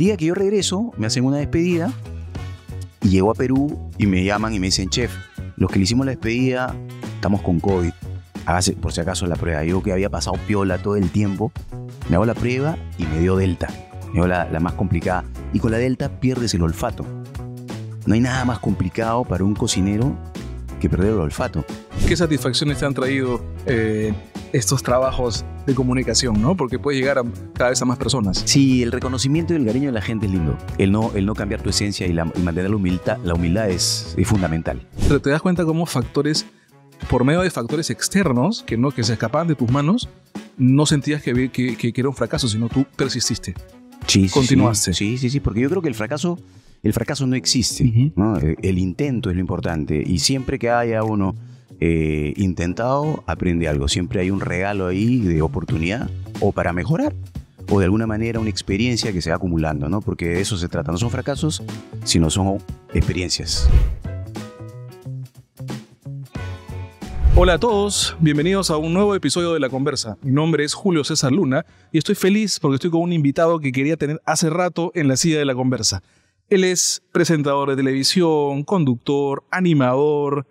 El día que yo regreso, me hacen una despedida y llego a Perú y me llaman y me dicen, chef, los que le hicimos la despedida estamos con COVID. Hágase por si acaso la prueba. Yo que había pasado piola todo el tiempo, me hago la prueba y me dio delta. Me dio la, más complicada. Y con la delta pierdes el olfato. No hay nada más complicado para un cocinero que perder el olfato. ¿Qué satisfacciones te han traído eh, estos trabajos de comunicación, ¿no? Porque puede llegar a cada vez a más personas. Sí, el reconocimiento y el cariño de la gente es lindo. El no, el no cambiar tu esencia y, la, y mantener la humildad, la humildad es, fundamental. Pero te das cuenta cómo factores, por medio de factores externos, que, no, que se escapaban de tus manos, no sentías que, que, que era un fracaso, sino tú persististe. Sí, sí, Continuaste. Sí, sí, sí, porque yo creo que el fracaso, el fracaso no existe. el, intento es lo importante. Y siempre que haya uno eh, intentado, aprende algo. Siempre hay un regalo ahí de oportunidad o para mejorar o de alguna manera una experiencia que se va acumulando, ¿no? Porque de eso se trata. No son fracasos, sino son experiencias. Hola a todos, bienvenidos a un nuevo episodio de La Conversa. Mi nombre es Julio César Luna y estoy feliz porque estoy con un invitado que quería tener hace rato en la silla de La Conversa. Él es presentador de televisión, conductor, animador,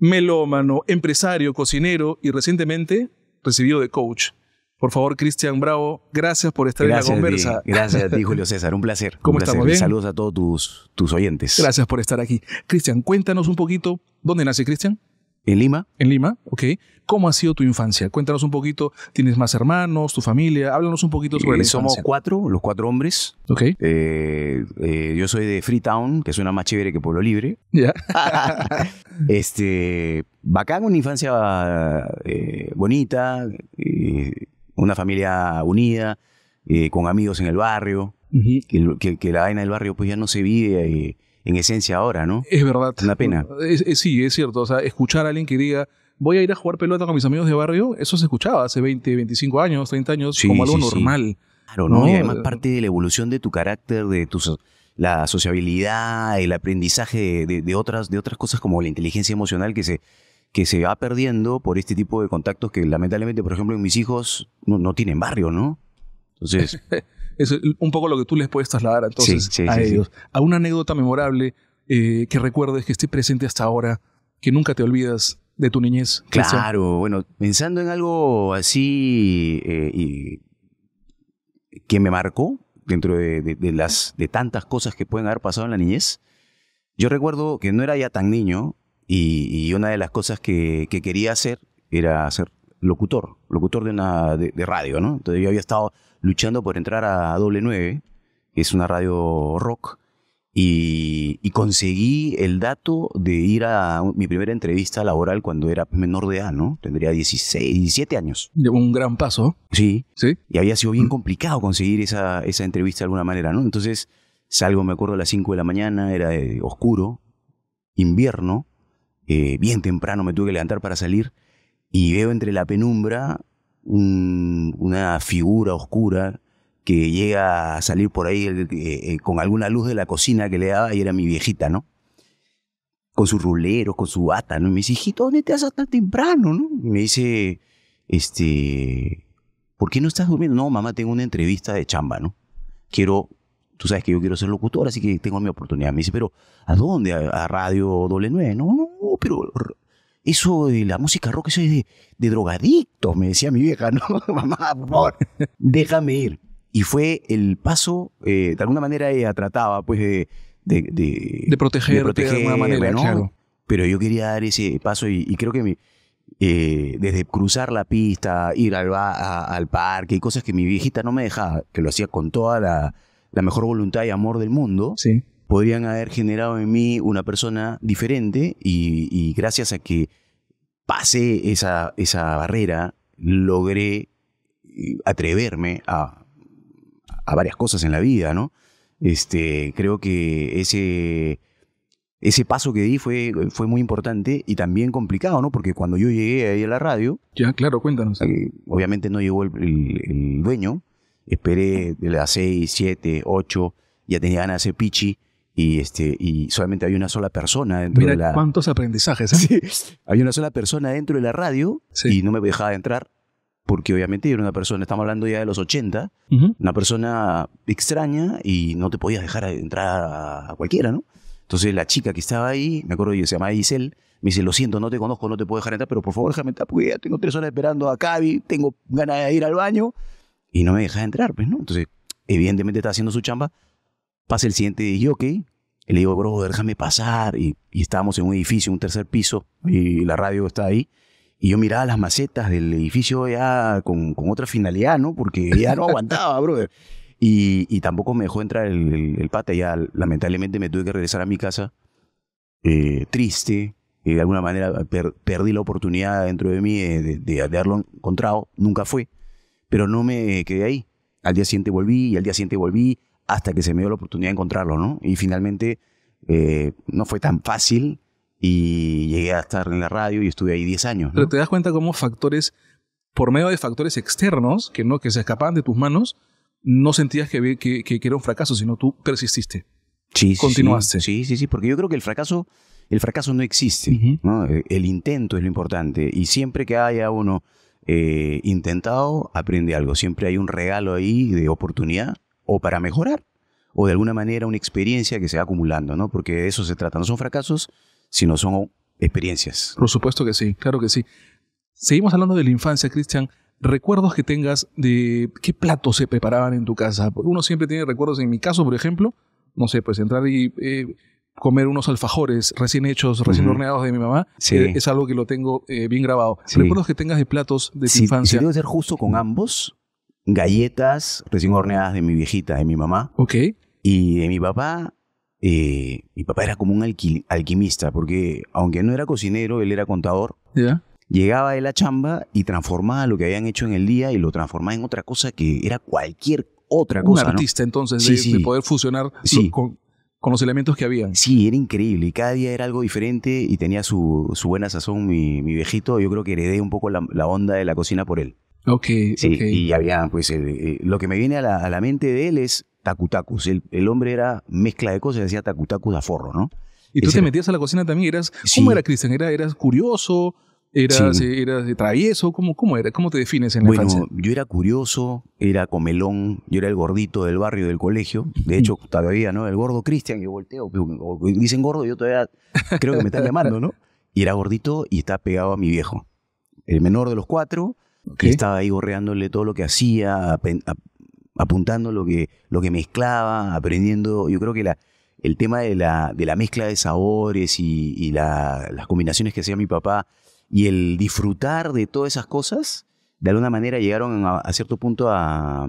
melómano, empresario, cocinero y recientemente recibido de coach. Por favor, Cristian Bravo, gracias por estar en la conversa. gracias a ti, Julio César. Un placer. ¿Cómo un estamos? Bien? Saludos a todos tus, tus oyentes. Gracias por estar aquí. Cristian, cuéntanos un poquito dónde nace Cristian. ¿En Lima? En Lima, ok. ¿Cómo ha sido tu infancia? Cuéntanos un poquito, ¿tienes más hermanos, tu familia? Háblanos un poquito sobre eh, infancia. Somos cuatro, los cuatro hombres. Ok. Eh, eh, yo soy de Freetown, que suena más chévere que Pueblo Libre. Ya. este, bacán, una infancia bonita, una familia unida, con amigos en el barrio, que, la vaina del barrio pues ya no se vive en esencia ahora, ¿no? Es verdad. Es una pena. sí, es cierto. O sea, escuchar a alguien que diga, voy a ir a jugar pelota con mis amigos de barrio, eso se escuchaba hace 20, 25 años, 30 años, como algo normal. Claro, ¿no? Y además eh, parte de la evolución de tu carácter, de tus la sociabilidad, el aprendizaje de, otras, de otras cosas como la inteligencia emocional que se, que se va perdiendo por este tipo de contactos que lamentablemente, por ejemplo, en mis hijos no tienen barrio, ¿no? Entonces... es un poco lo que tú les puedes trasladar entonces a sí, ellos. A una anécdota memorable eh, que recuerdes que esté presente hasta ahora, que nunca te olvidas de tu niñez. Claro, bueno, pensando en algo así eh, y, que me marcó dentro de, las, de tantas cosas que pueden haber pasado en la niñez, yo recuerdo que no era ya tan niño y, una de las cosas que, quería hacer era ser locutor, locutor de, una, de radio, ¿no? Entonces yo había estado luchando por entrar a Doble 9, que es una radio rock, y, conseguí el dato de ir a mi primera entrevista laboral cuando era menor de edad, ¿no? Tendría 16, 17 años. Un gran paso. Sí. Sí. Y había sido bien mm. complicado conseguir esa, esa entrevista de alguna manera, ¿no? Entonces salgo, me acuerdo, a las 5 de la mañana, era oscuro, invierno, eh, bien temprano me tuve que levantar para salir y veo entre la penumbra una figura oscura que llega a salir por ahí eh, eh, con alguna luz de la cocina que le daba y era mi viejita, ¿no? Con su rulero, con su bata, ¿no? Y me dice, hijito, ¿dónde te vas tan temprano, no? Y me dice, este, ¿por qué no estás durmiendo? No, mamá, tengo una entrevista de chamba, ¿no? Quiero, tú sabes que yo quiero ser locutor, así que tengo mi oportunidad. Me dice, pero, ¿a dónde? ¿A, Radio Doble 9? No, no, pero eso de la música rock, eso es de, drogadictos, me decía mi vieja, ¿no? Mamá, por favor, déjame ir. Y fue el paso, eh, de alguna manera ella trataba pues de... De, de, proteger, de alguna manera, ¿no? Pero yo quería dar ese paso y, creo que eh, desde cruzar la pista, ir al, al parque y cosas que mi viejita no me dejaba, que lo hacía con toda la, la mejor voluntad y amor del mundo, sí podrían haber generado en mí una persona diferente y, gracias a que pasé esa, esa barrera, logré eh, atreverme a, varias cosas en la vida, ¿no? Este, creo que ese, ese paso que di fue, fue muy importante y también complicado, ¿no? Porque cuando yo llegué ahí a la radio... Ya, claro, cuéntanos. Eh, obviamente no llegó el, dueño, esperé de las 6, 7, 8, ya tenía ganas de hacer pichi este, y, solamente hay una sola persona dentro de la... cuántos aprendizajes. ¿eh? una sola persona dentro de la radio y no me dejaba entrar porque obviamente era una persona, estamos hablando ya de los 80, una persona extraña y no te podías dejar entrar a cualquiera, ¿no? Entonces la chica que estaba ahí, me acuerdo que se llamaba Isel me dice, lo siento, no te conozco, no te puedo dejar entrar, pero por favor déjame entrar porque ya tengo tres horas esperando a Cavi, tengo ganas de ir al baño y no me deja entrar, pues, ¿no? Entonces, evidentemente está haciendo su chamba, Pasa el siguiente y dije, ok. le digo, bro, déjame pasar. Y, estábamos en un edificio, un tercer piso, y la radio está ahí. Y yo miraba las macetas del edificio ya con, otra finalidad, ¿no? Porque ya no aguantaba, brother. Y, tampoco me dejó entrar el, el, pata. Ya lamentablemente me tuve que regresar a mi casa eh, triste. y de alguna manera perdí la oportunidad dentro de mí de, de, haberlo encontrado. Nunca fue. Pero no me quedé ahí. Al día siguiente volví y al día siguiente volví hasta que se me dio la oportunidad de encontrarlo, ¿no? Y finalmente eh, no fue tan fácil y llegué a estar en la radio y estuve ahí 10 años. Pero te das cuenta cómo factores, por medio de factores externos que, no, que se escapaban de tus manos, no sentías que, que, que era un fracaso, sino tú persististe. Sí, Continuaste. Sí, sí, sí, porque yo creo que el fracaso, el fracaso no existe. ¿no? El, intento es lo importante. Y siempre que haya uno eh, intentado, aprende algo. Siempre hay un regalo ahí de oportunidad o para mejorar, o de alguna manera una experiencia que se va acumulando, ¿no? Porque de eso se trata, no son fracasos, sino son experiencias. Por supuesto que sí, claro que sí. Seguimos hablando de la infancia, Cristian. Recuerdos que tengas de qué platos se preparaban en tu casa. Uno siempre tiene recuerdos, en mi caso, por ejemplo, no sé, pues entrar y eh, comer unos alfajores recién hechos, recién horneados de mi mamá, eh, es algo que lo tengo eh, bien grabado. Recuerdos que tengas de platos de tu infancia. Si debo ser justo con ambos, galletas recién horneadas de mi viejita, de mi mamá. Y de mi papá, eh, mi papá era como un alquimista, porque aunque no era cocinero, él era contador. Llegaba de la chamba y transformaba lo que habían hecho en el día y lo transformaba en otra cosa que era cualquier otra cosa. Un artista, entonces, sí, de, poder fusionar sí. con, con, los elementos que había. Sí, era increíble. Y cada día era algo diferente y tenía su, buena sazón mi, viejito. Yo creo que heredé un poco la onda de la cocina por él. Ok. Sí, y había, pues, eh, eh, lo que me viene a la, mente de él es tacutacus. El, hombre era mezcla de cosas, decía tacutacus a forro, ¿no? Y tú te metías a la cocina también, ¿cómo era Cristian? ¿Eras curioso? ¿Eras, eh, eras travieso? ¿Cómo, era? ¿Cómo te defines en la bueno, yo era curioso, era comelón, yo era el gordito del barrio, del colegio. De hecho, todavía, ¿no? El gordo Cristian, yo volteo, dicen gordo, yo todavía creo que me están llamando, ¿no? Y era gordito y estaba pegado a mi viejo. El menor de los cuatro, que estaba ahí gorreándole todo lo que hacía, apuntando lo que, lo que mezclaba, aprendiendo. Yo creo que la, el tema de la, de la mezcla de sabores y, las combinaciones que hacía mi papá y el disfrutar de todas esas cosas, de alguna manera llegaron a, cierto punto a,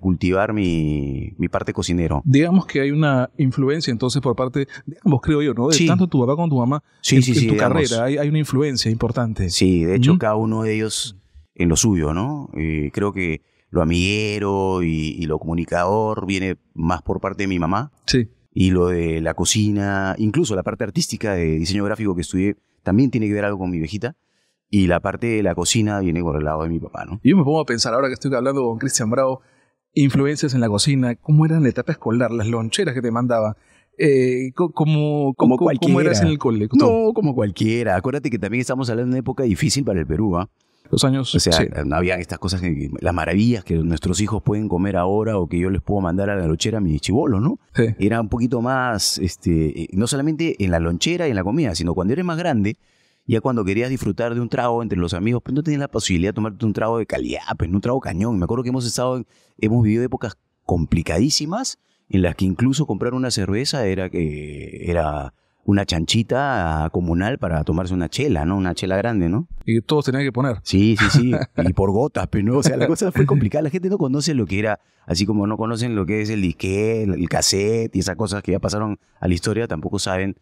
cultivar mi, parte cocinero. Digamos que hay una influencia entonces por parte de creo yo, ¿no? tanto tu papá como tu mamá tu carrera. Hay, una influencia importante. Sí, de hecho, cada uno de ellos en lo suyo, ¿no? Eh, creo que lo amiguero y, lo comunicador viene más por parte de mi mamá. Sí. Y lo de la cocina, incluso la parte artística de diseño gráfico que estudié, también tiene que ver algo con mi viejita. Y la parte de la cocina viene por el lado de mi papá, ¿no? yo me pongo a pensar, ahora que estoy hablando con Cristian Bravo, influencias en la cocina, cómo eran la etapa escolar, las loncheras que te mandaba. Eh, ¿Cómo como, eras en el cole? No, como cualquiera. Acuérdate que también estamos hablando de una época difícil para el Perú. ¿ah? Los años. O sea, no habían estas cosas, que, las maravillas que nuestros hijos pueden comer ahora o que yo les puedo mandar a la lonchera a mis chivolos, ¿no? Era un poquito más, este, eh, no solamente en la lonchera y en la comida, sino cuando eres más grande, ya cuando querías disfrutar de un trago entre los amigos, pues no tenías la posibilidad de tomarte un trago de calidad, pues un trago cañón. Me acuerdo que hemos estado, hemos vivido épocas complicadísimas en las que incluso comprar una cerveza era, que eh, era una chanchita comunal para tomarse una chela, ¿no? Una chela grande, ¿no? Y todos tenían que poner. Sí, sí, sí. Y por gotas, pero ¿no? O sea, la cosa fue complicada. La gente no conoce lo que era, así como no conocen lo que es el disquete, el cassette y esas cosas que ya pasaron a la historia, tampoco saben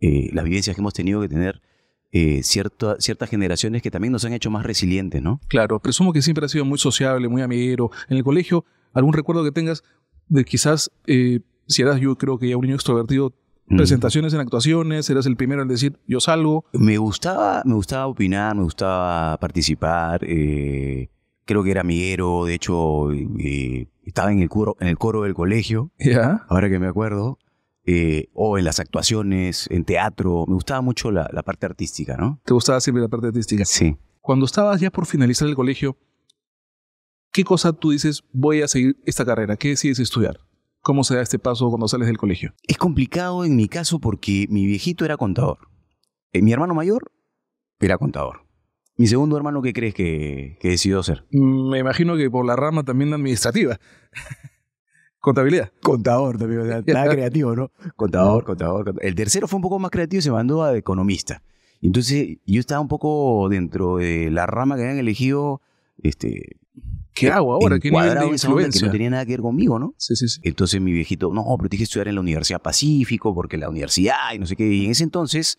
eh, las vivencias que hemos tenido que tener eh, cierta, ciertas generaciones que también nos han hecho más resilientes, ¿no? Claro, presumo que siempre ha sido muy sociable, muy amiguero. En el colegio, ¿algún recuerdo que tengas de quizás, eh, si eras yo creo que ya un niño extrovertido, Mm. presentaciones en actuaciones, eras el primero en decir yo salgo. Me gustaba, me gustaba opinar, me gustaba participar. Eh, creo que era amiguero, de hecho eh, estaba en el coro, en el coro del colegio. Ahora que me acuerdo. Eh, o en las actuaciones, en teatro. Me gustaba mucho la, parte artística, ¿no? ¿Te gustaba siempre la parte artística? Sí. Cuando estabas ya por finalizar el colegio, ¿qué cosa tú dices, voy a seguir esta carrera? ¿Qué decides estudiar? ¿Cómo se da este paso cuando sales del colegio? Es complicado en mi caso porque mi viejito era contador. Eh, mi hermano mayor era contador. Mi segundo hermano, ¿qué crees que, decidió ser? Mm, me imagino que por la rama también administrativa. Contabilidad. Contador también, o nada creativo, ¿no? Contador, contador, El tercero fue un poco más creativo y se mandó a economista. Entonces, yo estaba un poco dentro de la rama que habían elegido este, ¿qué hago ahora? Que no tenía nada que ver conmigo, ¿no? Sí, sí, sí. Entonces mi viejito, no, pero tienes que estudiar en la Universidad Pacífico porque la universidad y no sé qué. Y en ese entonces,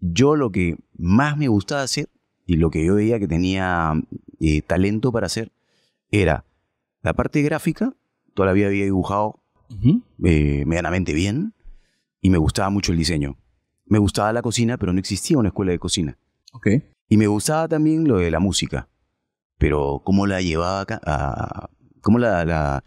yo lo que más me gustaba hacer y lo que yo veía que tenía eh, talento para hacer era la parte gráfica, todavía había dibujado eh, medianamente bien y me gustaba mucho el diseño. Me gustaba la cocina, pero no existía una escuela de cocina. Y me gustaba también lo de la música pero cómo la llevaba a, cómo la,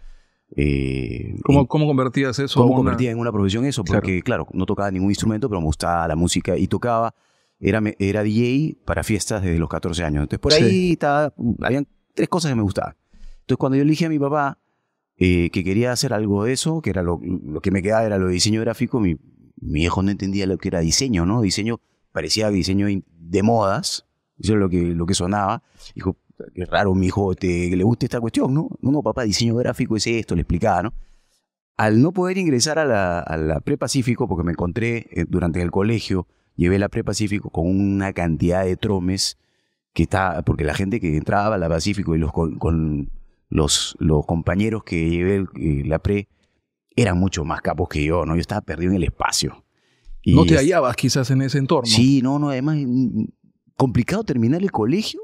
eh, ¿Cómo, ¿Cómo, convertías eso? ¿Cómo convertía en una profesión eso? Porque, claro. no tocaba ningún instrumento, pero me gustaba la música y tocaba. Era, era DJ para fiestas desde los 14 años. Entonces, por ahí estaba, habían tres cosas que me gustaban. Entonces, cuando yo le dije a mi papá eh, que quería hacer algo de eso, que era lo, que me quedaba era lo de diseño gráfico, mi, hijo no entendía lo que era diseño, ¿no? Diseño parecía diseño de modas, eso es lo que, lo que sonaba. Dijo, qué raro, mi hijo, le guste esta cuestión, ¿no? No, no, papá, diseño gráfico es esto, le explicaba, ¿no? Al no poder ingresar a la, pre-pacífico, porque me encontré eh, durante el colegio, llevé la pre-pacífico con una cantidad de tromes que está, porque la gente que entraba a la pacífico y los con, los, los, compañeros que llevé eh, la pre eran mucho más capos que yo, ¿no? Yo estaba perdido en el espacio. Y no te hallabas quizás en ese entorno. Sí, no, no, además mm, complicado terminar el colegio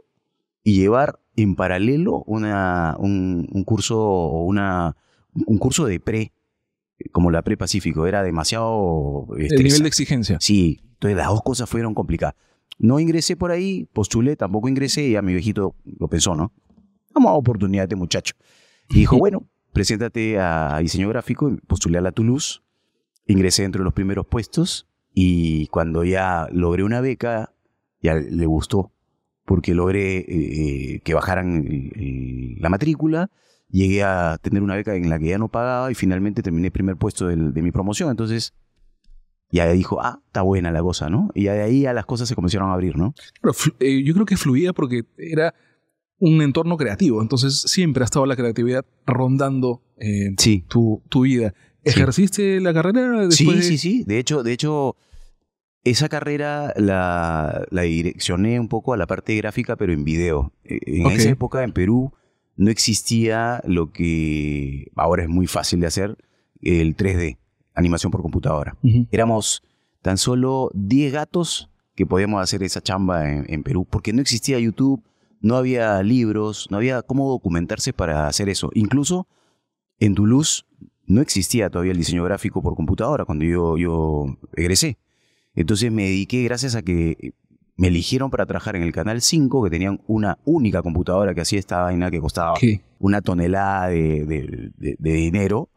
y llevar en paralelo una, un, curso o una, un curso de pre, como la pre-Pacífico, era demasiado... El nivel de exigencia. Sí, entonces las dos cosas fueron complicadas. No ingresé por ahí, postulé, tampoco ingresé y a mi viejito lo pensó, ¿no? Vamos a oportunidad de este muchacho. Y dijo, bueno, preséntate a diseño gráfico, postulé a la Toulouse, ingresé entre los primeros puestos y cuando ya logré una beca, ya le gustó porque logré eh, eh, que bajaran eh, la matrícula, llegué a tener una beca en la que ya no pagaba y finalmente terminé primer puesto de mi promoción. Entonces, ya dijo, ah, está buena la cosa, ¿no? Y de ahí a las cosas se comenzaron a abrir, ¿no? yo creo que fluía porque era un entorno creativo, entonces siempre ha estado la creatividad rondando tu, vida. ¿Ejerciste la carrera después? Sí, sí, sí. De hecho, de hecho esa carrera la, direccioné un poco a la parte gráfica, pero en video. E, en esa época en Perú no existía lo que ahora es muy fácil de hacer, el 3D, animación por computadora. Éramos tan solo 10 gatos que podíamos hacer esa chamba en, Perú, porque no existía YouTube, no había libros, no había cómo documentarse para hacer eso. Incluso en Toulouse no existía todavía el diseño gráfico por computadora cuando yo, yo egresé. Entonces me dediqué, gracias a que eh, me eligieron para trabajar en el Canal 5, que tenían una única computadora que hacía esta vaina que costaba una tonelada de, dinero.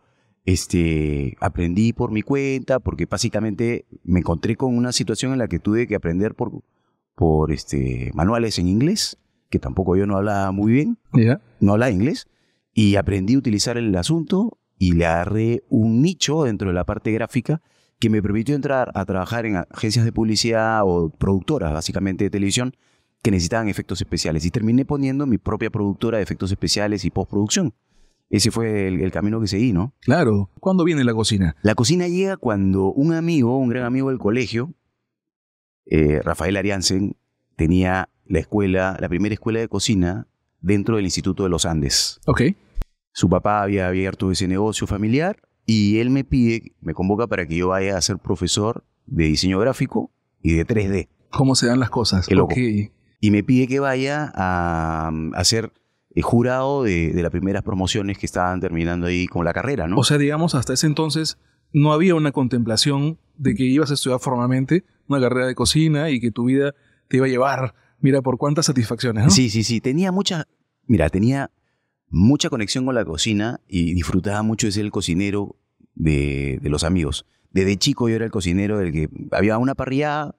Este, aprendí por mi cuenta, porque básicamente me encontré con una situación en la que tuve que aprender por, por este, manuales en inglés, que tampoco yo no hablaba muy bien, no hablaba inglés, y aprendí a utilizar el asunto y le agarré un nicho dentro de la parte gráfica que me permitió entrar a trabajar en agencias de publicidad o productoras básicamente de televisión que necesitaban efectos especiales. Y terminé poniendo mi propia productora de efectos especiales y postproducción. Ese fue el, camino que seguí, ¿no? Claro. ¿Cuándo viene la cocina? La cocina llega cuando un amigo, un gran amigo del colegio, eh, Rafael Ariansen, tenía la escuela, la primera escuela de cocina dentro del Instituto de los Andes. Ok. Su papá había abierto ese negocio familiar y él me pide, me convoca para que yo vaya a ser profesor de diseño gráfico y de 3D. ¿Cómo se dan las cosas? Y me pide que vaya a, ser eh, jurado de, de las primeras promociones que estaban terminando ahí con la carrera, ¿no? O sea, digamos, hasta ese entonces no había una contemplación de que ibas a estudiar formalmente una carrera de cocina y que tu vida te iba a llevar, mira, por cuántas satisfacciones, ¿no? Sí, sí, sí. Tenía muchas, mira, tenía mucha conexión con la cocina y disfrutaba mucho de ser el cocinero de, los amigos. Desde chico yo era el cocinero del que había una parrillada,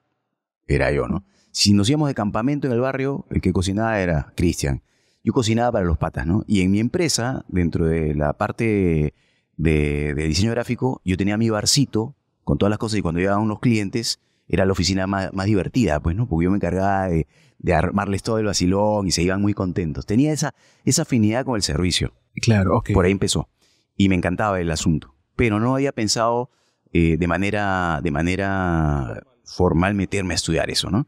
era yo, ¿no? Si nos íbamos de campamento en el barrio, el que cocinaba era Cristian. Yo cocinaba para los patas, ¿no? Y en mi empresa, dentro de la parte de, de diseño gráfico, yo tenía mi barcito con todas las cosas y cuando llegaban unos clientes, era la oficina más, divertida, pues, ¿no? Porque yo me encargaba de, armarles todo el vacilón y se iban muy contentos. Tenía esa, esa afinidad con el servicio. Claro, ok. Por ahí empezó. Y me encantaba el asunto. Pero no había pensado eh, de, manera, de manera formal meterme a estudiar eso, ¿no?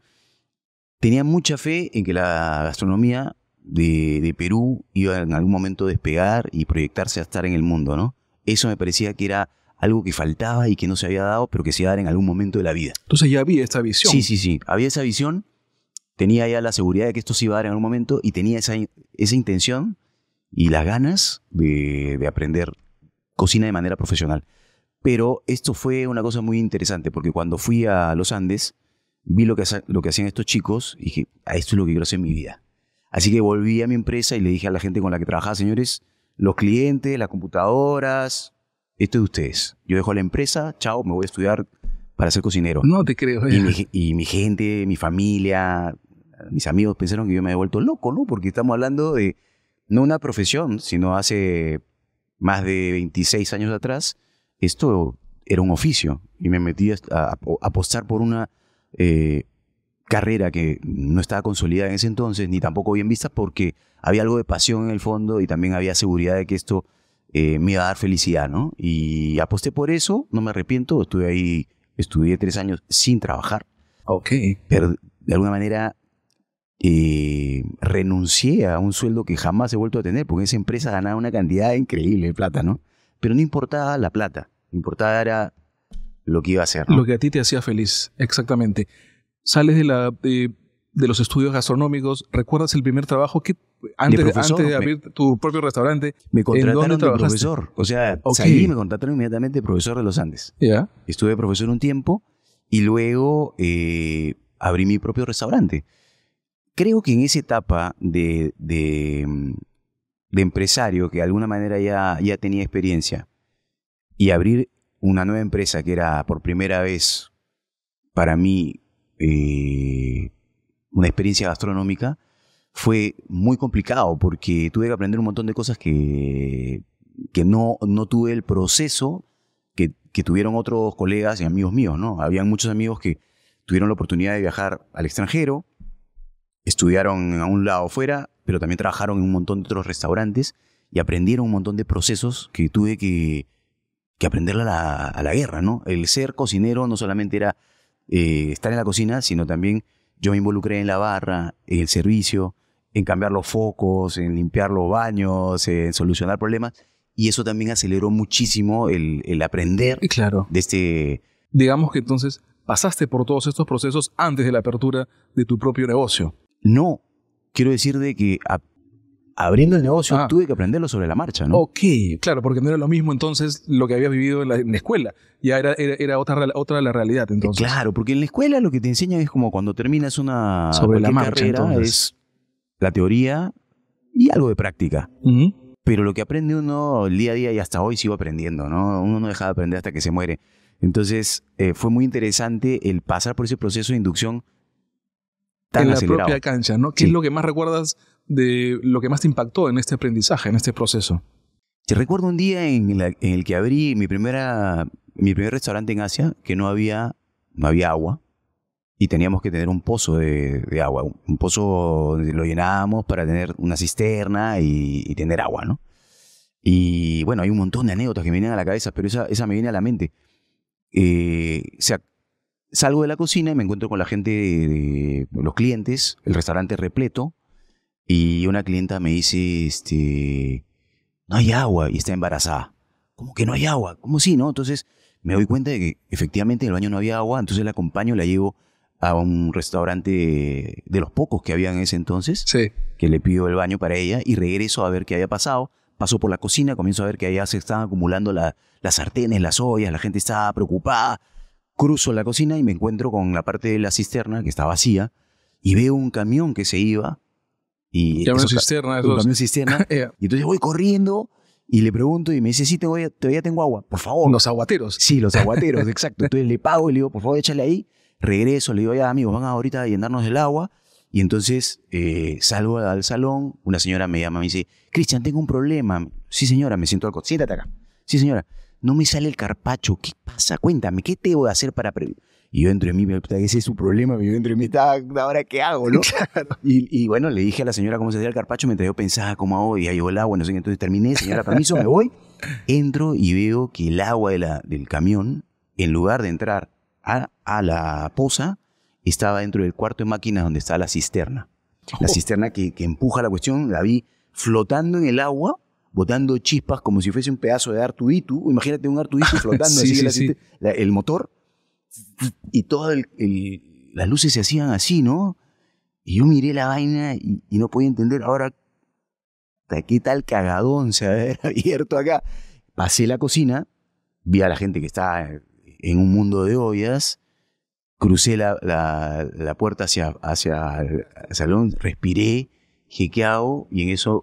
Tenía mucha fe en que la gastronomía de, de, Perú iba en algún momento a despegar y proyectarse a estar en el mundo, ¿no? Eso me parecía que era algo que faltaba y que no se había dado, pero que se iba a dar en algún momento de la vida. Entonces ya había esta visión. Sí, sí, sí. Había esa visión, tenía ya la seguridad de que esto se iba a dar en algún momento y tenía esa, esa intención y las ganas de, aprender cocina de manera profesional. Pero esto fue una cosa muy interesante, porque cuando fui a los Andes, vi lo que, lo que hacían estos chicos y dije, a ah, esto es lo que quiero hacer en mi vida. Así que volví a mi empresa y le dije a la gente con la que trabajaba, señores, los clientes, las computadoras, esto es de ustedes. Yo dejo la empresa, chao, me voy a estudiar para ser cocinero. No te creo. Y mi, y mi, gente, mi familia, mis amigos pensaron que yo me había vuelto loco, ¿no? Porque estamos hablando de no una profesión, sino hace más de 26 años atrás, esto era un oficio y me metí a, apostar por una eh, carrera que no estaba consolidada en ese entonces, ni tampoco bien vista, porque había algo de pasión en el fondo y también había seguridad de que esto eh, me iba a dar felicidad, ¿no? Y aposté por eso, no me arrepiento, estuve ahí, estudié tres años sin trabajar. Ok. Pero de alguna manera eh, renuncié a un sueldo que jamás he vuelto a tener, porque esa empresa ganaba una cantidad increíble de plata, ¿no? Pero no importaba la plata, importaba era lo que iba a hacer. Lo que a ti te hacía feliz, exactamente. Sales de la de los estudios gastronómicos? ¿Recuerdas el primer trabajo que antes, de, abrir tu propio restaurante? Me contrataron de profesor. O sea, me contrataron inmediatamente profesor de los Andes. Estuve Estuve profesor un tiempo y luego eh, abrí mi propio restaurante. Creo que en esa etapa de, de, empresario, que de alguna manera ya, ya tenía experiencia, y abrir una nueva empresa que era por primera vez para mí eh, una experiencia gastronómica, fue muy complicado porque tuve que aprender un montón de cosas que, que no, no tuve el proceso que, tuvieron otros colegas y amigos míos, ¿no? Habían muchos amigos que tuvieron la oportunidad de viajar al extranjero, estudiaron a un lado fuera, pero también trabajaron en un montón de otros restaurantes y aprendieron un montón de procesos que tuve que, que aprender a la, guerra, ¿no? El ser cocinero no solamente era eh, estar en la cocina, sino también yo me involucré en la barra, en el servicio, en cambiar los focos, en limpiar los baños, en solucionar problemas. Y eso también aceleró muchísimo el, aprender claro. de este... Digamos que entonces pasaste por todos estos procesos antes de la apertura de tu propio negocio. No, quiero decir de que abriendo el negocio ah. tuve que aprenderlo sobre la marcha, ¿no? Ok, claro, porque no era lo mismo entonces lo que había vivido en la, escuela. Ya era, era, otra, otra la realidad entonces. Claro, porque en la escuela lo que te enseñan es como cuando terminas una marcha, carrera es la teoría y algo de práctica. Pero lo que aprende uno el día a día y hasta hoy sigo aprendiendo, ¿no? Uno no deja de aprender hasta que se muere. Entonces eh, fue muy interesante el pasar por ese proceso de inducción tan en la propia cancha, ¿no? ¿Qué es lo que más recuerdas de lo que más te impactó en este aprendizaje, en este proceso. Te recuerdo un día en, el que abrí mi, primera, mi primer restaurante en Asia, que no había, no había agua y teníamos que tener un pozo de, agua. Un pozo lo llenábamos para tener una cisterna y, tener agua, Y bueno, hay un montón de anécdotas que me vienen a la cabeza, pero esa, me viene a la mente. Eh, sea, salgo de la cocina y me encuentro con la gente, los clientes, el restaurante repleto, y una clienta me dice, este, no hay agua y está embarazada. ¿Cómo que no hay agua? ¿Cómo sí, no? Entonces me doy cuenta de que efectivamente el baño no había agua, entonces la acompaño, la llevo a un restaurante de los pocos que había en ese entonces, que le pido el baño para ella y regreso a ver qué había pasado. Paso por la cocina, comienzo a ver que allá se estaban acumulando las sartenes, las ollas, la gente estaba preocupada. Cruzo la cocina y me encuentro con la parte de la cisterna que está vacía y veo un camión que se iba y cisterna. Y entonces voy corriendo y le pregunto y me dice, sí, todavía tengo agua, por favor. Los aguateros. Sí, los aguateros, exacto. Entonces le pago y le digo, por favor, échale ahí. Regreso, le digo, ya amigos, van ahorita a llenarnos el agua. Y entonces eh, salgo al salón, una señora me llama, me dice, Cristian, tengo un problema. Sí, señora, me siento al coche. Siéntate acá. Sí, señora, no me sale el carpacho. ¿Qué pasa? Cuéntame, ¿qué voy a hacer para... Y yo dentro de mí, puta, ese es su problema, yo dentro mí ah, ¿ahora qué hago, no? Y, bueno, le dije a la señora cómo se hacía el carpacho mientras yo pensaba cómo hago, y ahí el agua, no sé entonces terminé, señora, permiso, me voy. Entro y veo que el agua del camión, en lugar de entrar a, la poza, estaba dentro del cuarto de máquinas donde está la cisterna. La oh. cisterna que, empuja la cuestión, la vi flotando en el agua, botando chispas como si fuese un pedazo de artuito. Imagínate un Artuditu flotando así el motor y todas las luces se hacían así, ¿no? Y yo miré la vaina y, no podía entender ahora qué tal cagadón se había abierto acá. Pasé la cocina, vi a la gente que estaba en un mundo de ollas, crucé la, puerta hacia, hacia el salón, respiré, jequeado, Y en eso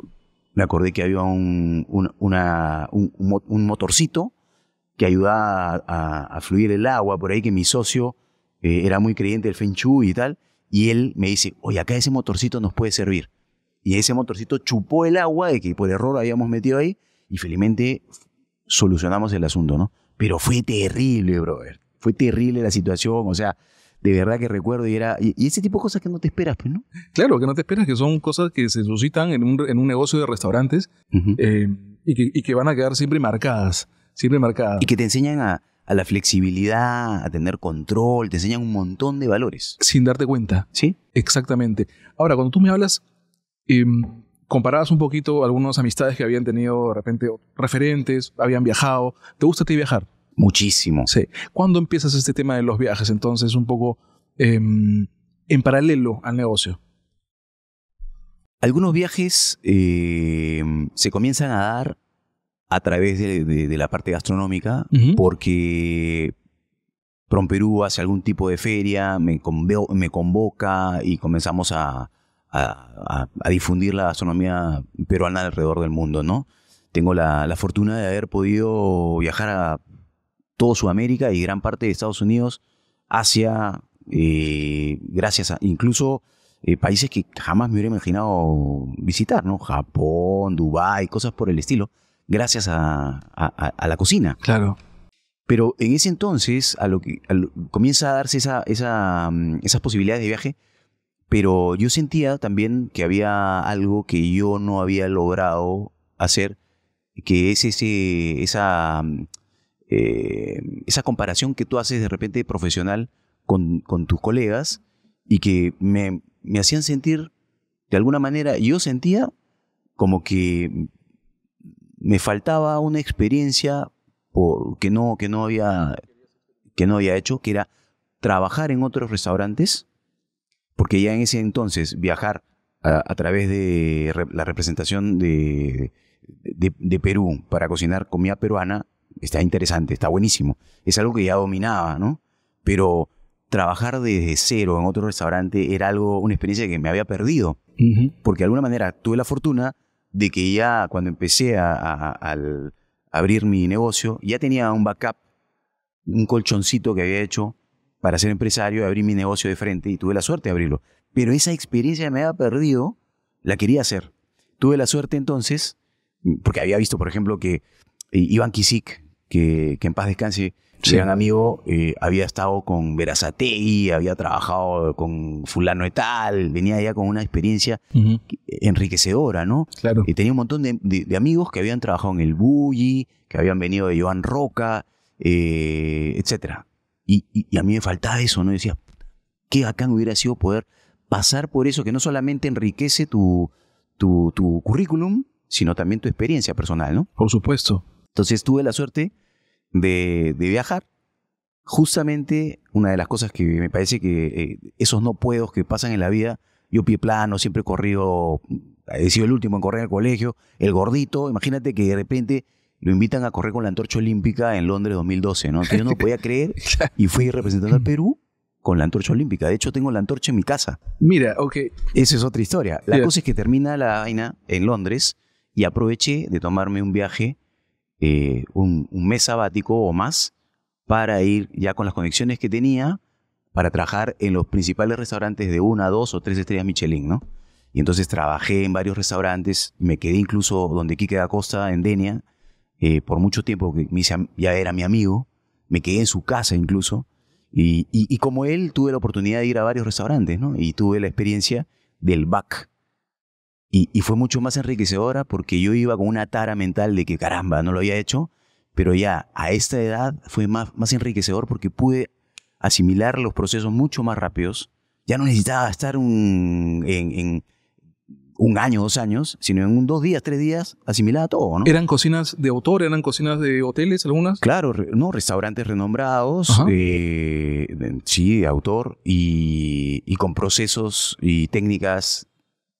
me acordé que había un motorcito que ayudaba a, fluir el agua, por ahí que mi socio eh, era muy creyente del Feng Shui y tal, y él me dice, oye, acá ese motorcito nos puede servir. Y ese motorcito chupó el agua de que por error habíamos metido ahí, y felizmente solucionamos el asunto, ¿no? Pero fue terrible, brother. Fue terrible la situación, o sea, de verdad que recuerdo y era y, ese tipo de cosas que no te esperas pues no claro que no te esperas que son cosas que se suscitan en un, negocio de restaurantes eh, y, que, y, que, van a quedar siempre marcadas Siempre Y que te enseñan a, la flexibilidad, a tener control, te enseñan un montón de valores. Sin darte cuenta. Sí. Exactamente. Ahora, cuando tú me hablas, em, comparabas un poquito algunas amistades que habían tenido de repente referentes, habían viajado. ¿Te gusta a ti viajar? Muchísimo. Sí. ¿Cuándo empiezas este tema de los viajes? Entonces, un poco em, en paralelo al negocio. Algunos viajes eh, se comienzan a dar a través de, la parte gastronómica, porque porque Perú hace algún tipo de feria, me, me convoca y comenzamos a, difundir la gastronomía peruana alrededor del mundo, ¿no? Tengo la, fortuna de haber podido viajar a toda Sudamérica y gran parte de Estados Unidos, Asia, eh, gracias a incluso eh, países que jamás me hubiera imaginado visitar, ¿no? Japón, Dubái, cosas por el estilo gracias a, la cocina. Claro. Pero en ese entonces a lo que, comienza a darse esa, mm, esas posibilidades de viaje, pero yo sentía también que había algo que yo no había logrado hacer, que es ese, esa, mm, eh, esa comparación que tú haces de repente profesional con, tus colegas y que me, me hacían sentir, de alguna manera, yo sentía como que me faltaba una experiencia que, no, que, no había, que no había hecho, que era trabajar en otros restaurantes, porque ya en ese entonces viajar a, través de la representación de, de, Perú para cocinar comida peruana está interesante, está buenísimo. Es algo que ya dominaba, ¿no? Pero trabajar desde cero en otro restaurante era algo, una experiencia que me había perdido, porque de alguna manera tuve la fortuna de que ya cuando empecé a, abrir mi negocio, ya tenía un backup, un colchoncito que había hecho para ser empresario, abrir mi negocio de frente y tuve la suerte de abrirlo. Pero esa experiencia me había perdido, la quería hacer. Tuve la suerte entonces, porque había visto, por ejemplo, que Iván Kisik, que, que en paz descanse, Sí. Gran amigo, eh, había estado con Verazategui, había trabajado con fulano de tal, venía ya con una experiencia enriquecedora, ¿no? Claro. Y tenía un montón de, amigos que habían trabajado en el Bulli, que habían venido de Joan Roca, eh, etcétera. Y, a mí me faltaba eso, ¿no? decía, qué bacán hubiera sido poder pasar por eso que no solamente enriquece tu, tu, tu currículum, sino también tu experiencia personal, ¿no? Por supuesto. Entonces tuve la suerte de, viajar, justamente una de las cosas que me parece que eh, esos no puedo que pasan en la vida, yo pie plano, siempre he corrido, mm, he sido el último en correr al colegio, el gordito, imagínate que de repente lo invitan a correr con la antorcha olímpica en Londres 2012, ¿no? Que yo no podía creer y fui representando al Perú con la antorcha olímpica. De hecho, tengo la antorcha en mi casa. Mira, ok. Esa es otra historia. La cosa es que termina la vaina en Londres y aproveché de tomarme un viaje eh, un, mes sabático o más para ir ya con las conexiones que tenía para trabajar en los principales restaurantes de una, dos o tres estrellas Michelin, ¿no? Y entonces trabajé en varios restaurantes, me quedé incluso donde Quique da Costa, en Denia, eh, por mucho tiempo, porque ya era mi amigo, me quedé en su casa incluso, y, como él tuve la oportunidad de ir a varios restaurantes, ¿no? Y tuve la experiencia del back, y, fue mucho más enriquecedora porque yo iba con una tara mental de que caramba, no lo había hecho, pero ya a esta edad fue más, más enriquecedor porque pude asimilar los procesos mucho más rápidos. Ya no necesitaba estar un, en, un año, dos años, sino en un dos días, tres días, asimilaba todo, ¿no? ¿Eran cocinas de autor? ¿Eran cocinas de hoteles algunas? Claro, no, restaurantes renombrados, eh, sí, de autor, y, con procesos y técnicas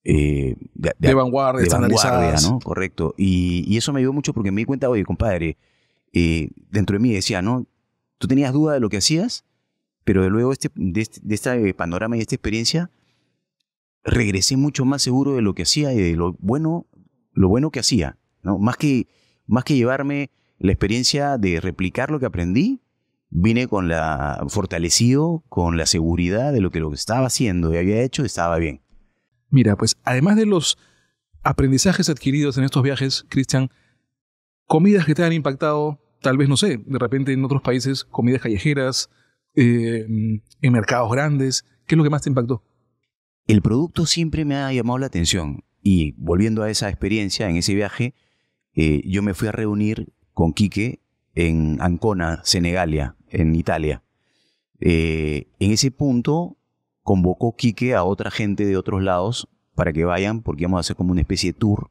eh, de, de, vanguardia, de ¿no? Correcto. Y, eso me ayudó mucho porque me di cuenta, oye, compadre, eh, dentro de mí decía, ¿no? Tú tenías duda de lo que hacías, pero de luego este, de, este, de este panorama y esta experiencia, regresé mucho más seguro de lo que hacía y de lo bueno, lo bueno que hacía, ¿no? Más que, más que llevarme la experiencia de replicar lo que aprendí, vine con la fortalecido, con la seguridad de lo que lo que estaba haciendo y había hecho estaba bien. Mira, pues además de los aprendizajes adquiridos en estos viajes, Cristian, comidas que te han impactado, tal vez, no sé, de repente en otros países, comidas callejeras, eh, en mercados grandes, ¿qué es lo que más te impactó? El producto siempre me ha llamado la atención y volviendo a esa experiencia, en ese viaje, eh, yo me fui a reunir con Quique en Ancona, Senegalia, en Italia. Eh, en ese punto convocó Quique a otra gente de otros lados para que vayan, porque íbamos a hacer como una especie de tour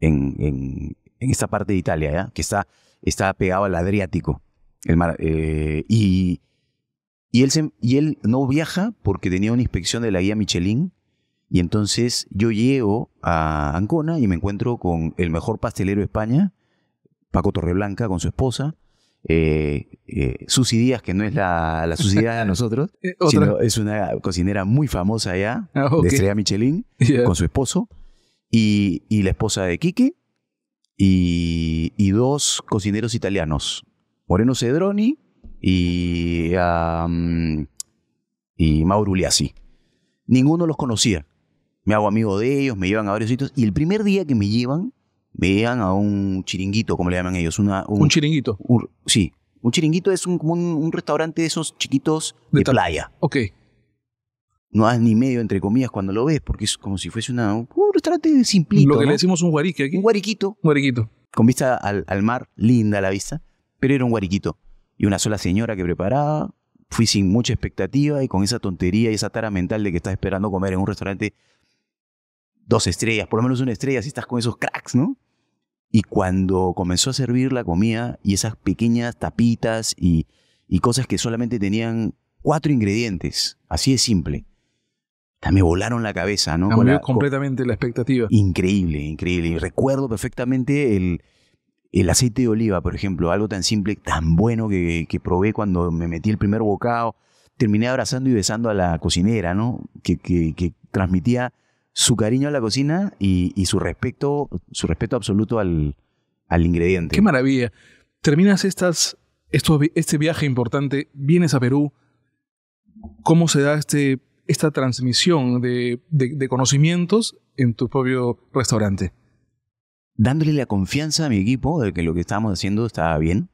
en, en, esta parte de Italia, ¿ya? que está, está pegado al Adriático. El mar, eh, y, y, él y él no viaja porque tenía una inspección de la guía Michelin. Y entonces yo llego a Ancona y me encuentro con el mejor pastelero de España, Paco Torreblanca, con su esposa eh, eh Díaz, que no es la, la Díaz de nosotros, eh, sino es una cocinera muy famosa allá, ah, de Estrella Michelin, con su esposo, y, la esposa de Quique, y, dos cocineros italianos, Moreno Cedroni y, y Mauro Uliassi. Ninguno los conocía. Me hago amigo de ellos, me llevan a varios sitios, y el primer día que me llevan, Vean a un chiringuito, como le llaman ellos. Una, un, chiringuito? sí. Un chiringuito es un, como un, restaurante de esos chiquitos de, playa. Ok. No has ni medio, entre comillas, cuando lo ves, porque es como si fuese un restaurante simplito. Lo que le decimos un guarique aquí. Un guariquito. Un guariquito. Con vista al, al mar, linda la vista, pero era un guariquito. Y una sola señora que preparaba, fui sin mucha expectativa y con esa tontería y esa tara mental de que estás esperando comer en un restaurante dos estrellas, por lo menos una estrella, si estás con esos cracks, ¿no? Y cuando comenzó a servir la comida y esas pequeñas tapitas y, cosas que solamente tenían cuatro ingredientes, así de simple, me volaron la cabeza, ¿no? Cambió completamente la expectativa. Increíble, increíble. Y recuerdo perfectamente el, aceite de oliva, por ejemplo, algo tan simple, tan bueno que, probé cuando me metí el primer bocado. Terminé abrazando y besando a la cocinera, ¿no? que transmitía su cariño a la cocina y, su respeto, su respeto absoluto al, ingrediente. Qué maravilla. Terminas estas, este viaje importante, vienes a Perú. ¿Cómo se da este, esta transmisión de, conocimientos en tu propio restaurante? Dándole la confianza a mi equipo de que lo que estábamos haciendo estaba bien.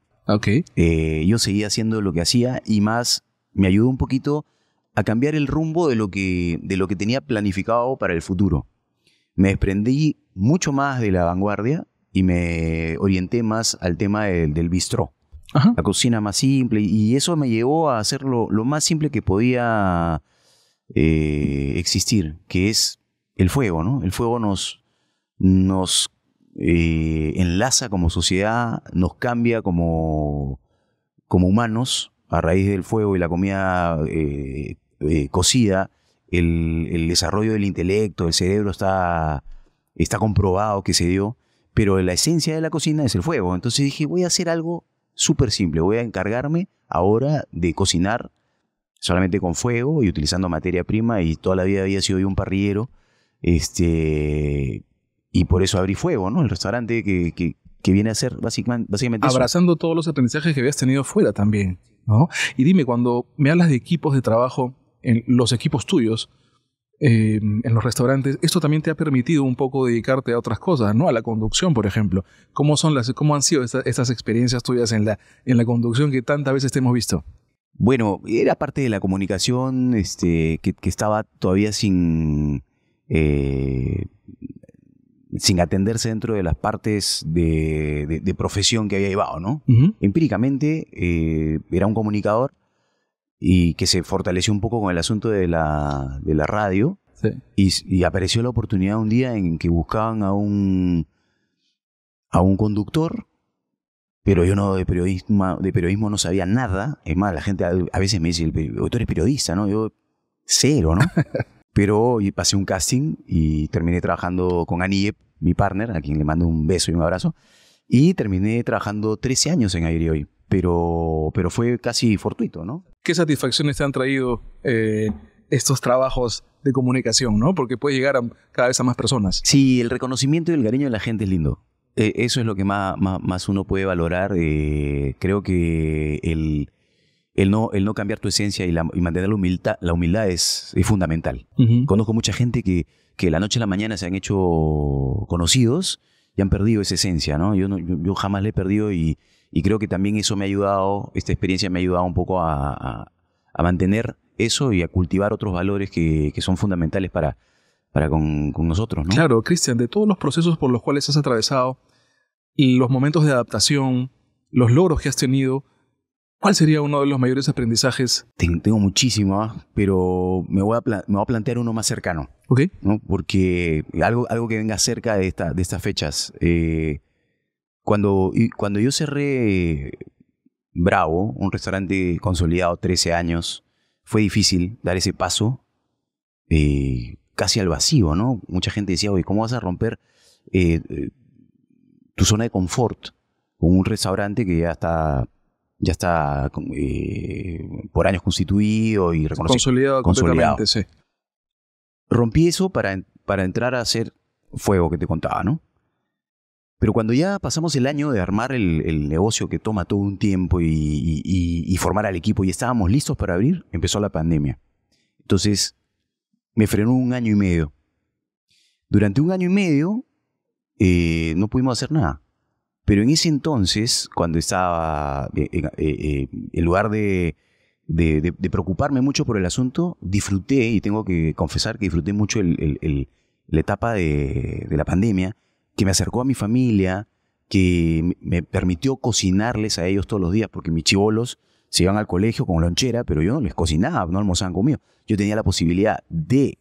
Eh, yo seguía haciendo lo que hacía y más me ayudó un poquito a cambiar el rumbo de lo que, de lo que tenía planificado para el futuro. Me desprendí mucho más de la vanguardia y me orienté más al tema del, bistró. La cocina más simple. Y eso me llevó a hacer lo más simple que podía eh, existir, que es el fuego, El fuego nos, nos eh, enlaza como sociedad, nos cambia como, como humanos a raíz del fuego y la comida eh, eh, cocida, el, desarrollo del intelecto, el cerebro está, está comprobado que se dio, pero la esencia de la cocina es el fuego. Entonces dije, voy a hacer algo súper simple, voy a encargarme ahora de cocinar solamente con fuego y utilizando materia prima y toda la vida había sido yo un parrillero, este, y por eso abrí fuego, ¿no? El restaurante que, que, que viene a ser básicamente, básicamente Abrazando todos los aprendizajes que habías tenido fuera también, ¿no? Y dime, cuando me hablas de equipos de trabajo, en los equipos tuyos, eh, en los restaurantes, esto también te ha permitido un poco dedicarte a otras cosas, ¿no? A la conducción, por ejemplo. ¿Cómo, son las, cómo han sido estas, experiencias tuyas en la, en la conducción que tantas veces hemos visto? Bueno, era parte de la comunicación este, que, estaba todavía sin, eh, sin atenderse dentro de las partes de, profesión que había llevado, ¿no? Empíricamente eh, era un comunicador y que se fortaleció un poco con el asunto de la, radio. Y, apareció la oportunidad un día en que buscaban a un, a un conductor, pero yo no de periodismo, de periodismo no sabía nada. Es más, la gente a, veces me dice, tú eres periodista, ¿no? Yo, cero, ¿no? pero y pasé un casting y terminé trabajando con Aniep, mi partner, a quien le mando un beso y un abrazo. Y terminé trabajando 13 años en Aire Hoy pero, pero fue casi fortuito, ¿no? ¿Qué satisfacciones te han traído eh, estos trabajos de comunicación, ¿no? Porque puede llegar a, cada vez a más personas. Sí, el reconocimiento y el cariño de la gente es lindo. Eh, eso es lo que más, más, uno puede valorar. Eh, creo que el, el, no, el no cambiar tu esencia y, mantener la humildad, la humildad es, fundamental. Conozco mucha gente que, que la noche a la mañana se han hecho conocidos y han perdido esa esencia, Yo, no, yo, yo jamás le he perdido y, y creo que también eso me ha ayudado, esta experiencia me ha ayudado un poco a, mantener eso y a cultivar otros valores que, son fundamentales para, para con, nosotros. Claro, Cristian, de todos los procesos por los cuales has atravesado, los momentos de adaptación, los logros que has tenido, ¿cuál sería uno de los mayores aprendizajes? Tengo muchísimos, ¿ah? pero me voy, a plantear uno más cercano. Ok. ¿no? Porque algo, algo que venga cerca de, estas fechas. Eh, cuando, cuando yo cerré Bravo, un restaurante consolidado, 13 años, fue difícil dar ese paso eh, casi al vacío, ¿no? Mucha gente decía, oye, ¿cómo vas a romper eh, eh, tu zona de confort con un restaurante que ya está ya está por años constituido y reconocido. Consolidado, completamente, sí. Rompí eso para, para entrar a hacer fuego que te contaba, ¿no? Pero cuando ya pasamos el año de armar el, negocio que toma todo un tiempo y, formar al equipo y estábamos listos para abrir, empezó la pandemia. Entonces, me frenó un año y medio. Durante un año y medio eh, no pudimos hacer nada. Pero en ese entonces, cuando estaba, eh, eh, en lugar de, preocuparme mucho por el asunto, disfruté, y tengo que confesar que disfruté mucho la etapa de, la pandemia, que me acercó a mi familia, que me permitió cocinarles a ellos todos los días, porque mis chivolos se iban al colegio con lonchera, pero yo no les cocinaba, no almorzaban conmigo. Yo tenía la posibilidad de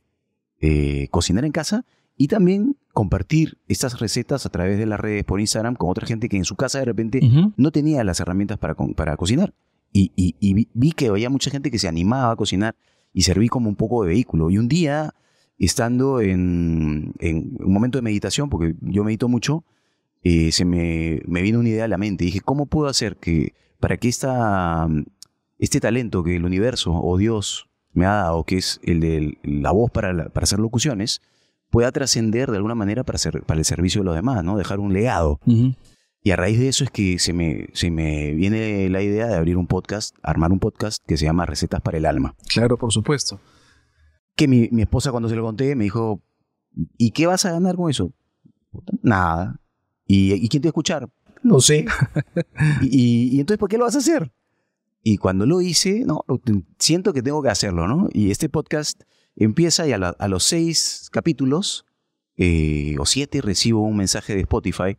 eh, cocinar en casa y también compartir estas recetas a través de las redes por Instagram con otra gente que en su casa de repente no tenía las herramientas para, para cocinar. Y, y, vi, vi que había mucha gente que se animaba a cocinar y serví como un poco de vehículo. Y un día estando en, un momento de meditación, porque yo medito mucho, eh, se me, me, vino una idea a la mente. Dije, ¿cómo puedo hacer que para que este talento que el universo o Dios me ha dado, que es el de la voz para, hacer locuciones, pueda trascender de alguna manera para, para el servicio de los demás, ¿no? Dejar un legado. Y a raíz de eso es que se me, se me viene la idea de abrir un podcast, armar un podcast que se llama Recetas para el Alma. Claro, por supuesto que mi, esposa cuando se lo conté me dijo, ¿y qué vas a ganar con eso? Nada. ¿Y, quién te va a escuchar? No sé. y, entonces por qué lo vas a hacer? Y cuando lo hice, no, siento que tengo que hacerlo, ¿no? Y este podcast empieza y a, los seis capítulos eh, o siete recibo un mensaje de Spotify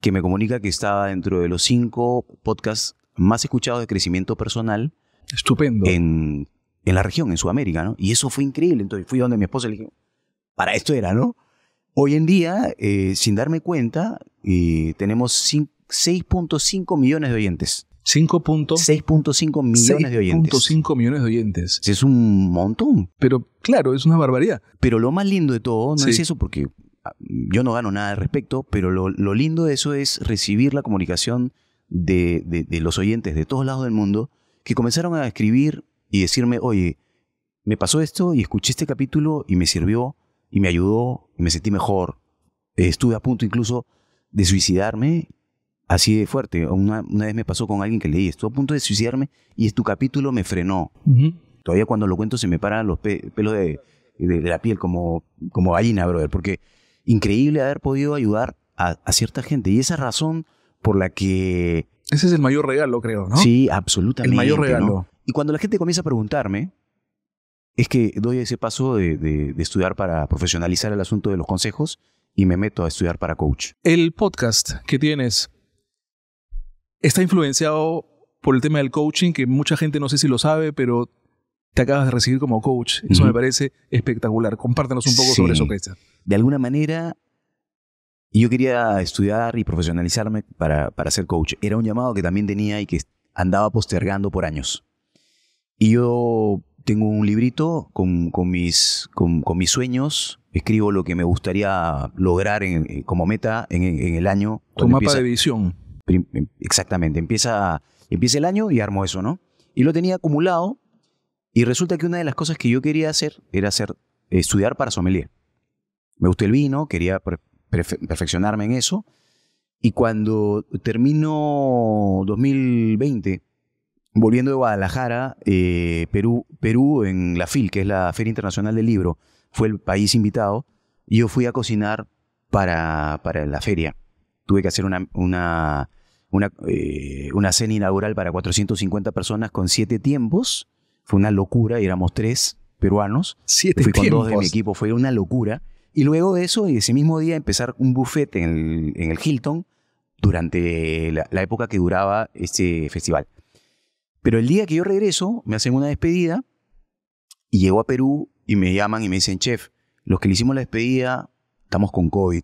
que me comunica que estaba dentro de los cinco podcasts más escuchados de crecimiento personal. Estupendo. En en la región, en Sudamérica, ¿no? Y eso fue increíble. Entonces fui donde mi esposa le dije, para esto era, ¿no? Hoy en día, eh, sin darme cuenta, eh, tenemos 6.5 millones de oyentes. 6.5 millones de oyentes. 6.5 millones de oyentes. Es un montón. Pero claro, es una barbaridad. Pero lo más lindo de todo no es eso, porque ah, yo no gano nada al respecto, pero lo, lindo de eso es recibir la comunicación de, de los oyentes de todos lados del mundo que comenzaron a escribir y decirme, oye, me pasó esto y escuché este capítulo y me sirvió y me ayudó y me sentí mejor. Estuve a punto incluso de suicidarme así de fuerte. Una, vez me pasó con alguien que leí, estuve a punto de suicidarme y tu capítulo me frenó. Todavía cuando lo cuento se me paran los pelos de, la piel como, como gallina, brother, porque increíble haber podido ayudar a, cierta gente. Y esa razón por la que... Ese es el mayor regalo, creo, ¿no? Sí, absolutamente. El mayor regalo. Y cuando la gente comienza a preguntarme, es que doy ese paso de, estudiar para profesionalizar el asunto de los consejos y me meto a estudiar para coach. El podcast que tienes está influenciado por el tema del coaching, que mucha gente no sé si lo sabe, pero te acabas de recibir como coach. Eso me parece espectacular. Compártenos un poco sobre eso, De alguna manera, yo quería estudiar y profesionalizarme para, para ser coach. Era un llamado que también tenía y que andaba postergando por años. Y yo tengo un librito con, mis, con, mis sueños. Escribo lo que me gustaría lograr eh, como meta en, el año. Tu mapa de visión. Em, exactamente. Empieza, empieza el año y armo eso, ¿no? Y lo tenía acumulado. Y resulta que una de las cosas que yo quería hacer era hacer, estudiar para sommelier. Me gustó el vino, quería perfeccionarme en eso. Y cuando termino 2020, volviendo de Guadalajara, eh, Perú, Perú en la FIL, que es la Feria Internacional del Libro, fue el país invitado. Y yo fui a cocinar para, la feria. Tuve que hacer una, una, una eh, cena inaugural para 450 personas con siete tiempos. Fue una locura, éramos tres peruanos. Siete fui con dos de mi equipo, fue una locura. Y luego de eso, ese mismo día, empezar un buffet en el, Hilton durante la época que duraba este festival. Pero el día que yo regreso, me hacen una despedida y llego a Perú y me llaman y me dicen, chef, los que le hicimos la despedida estamos con COVID.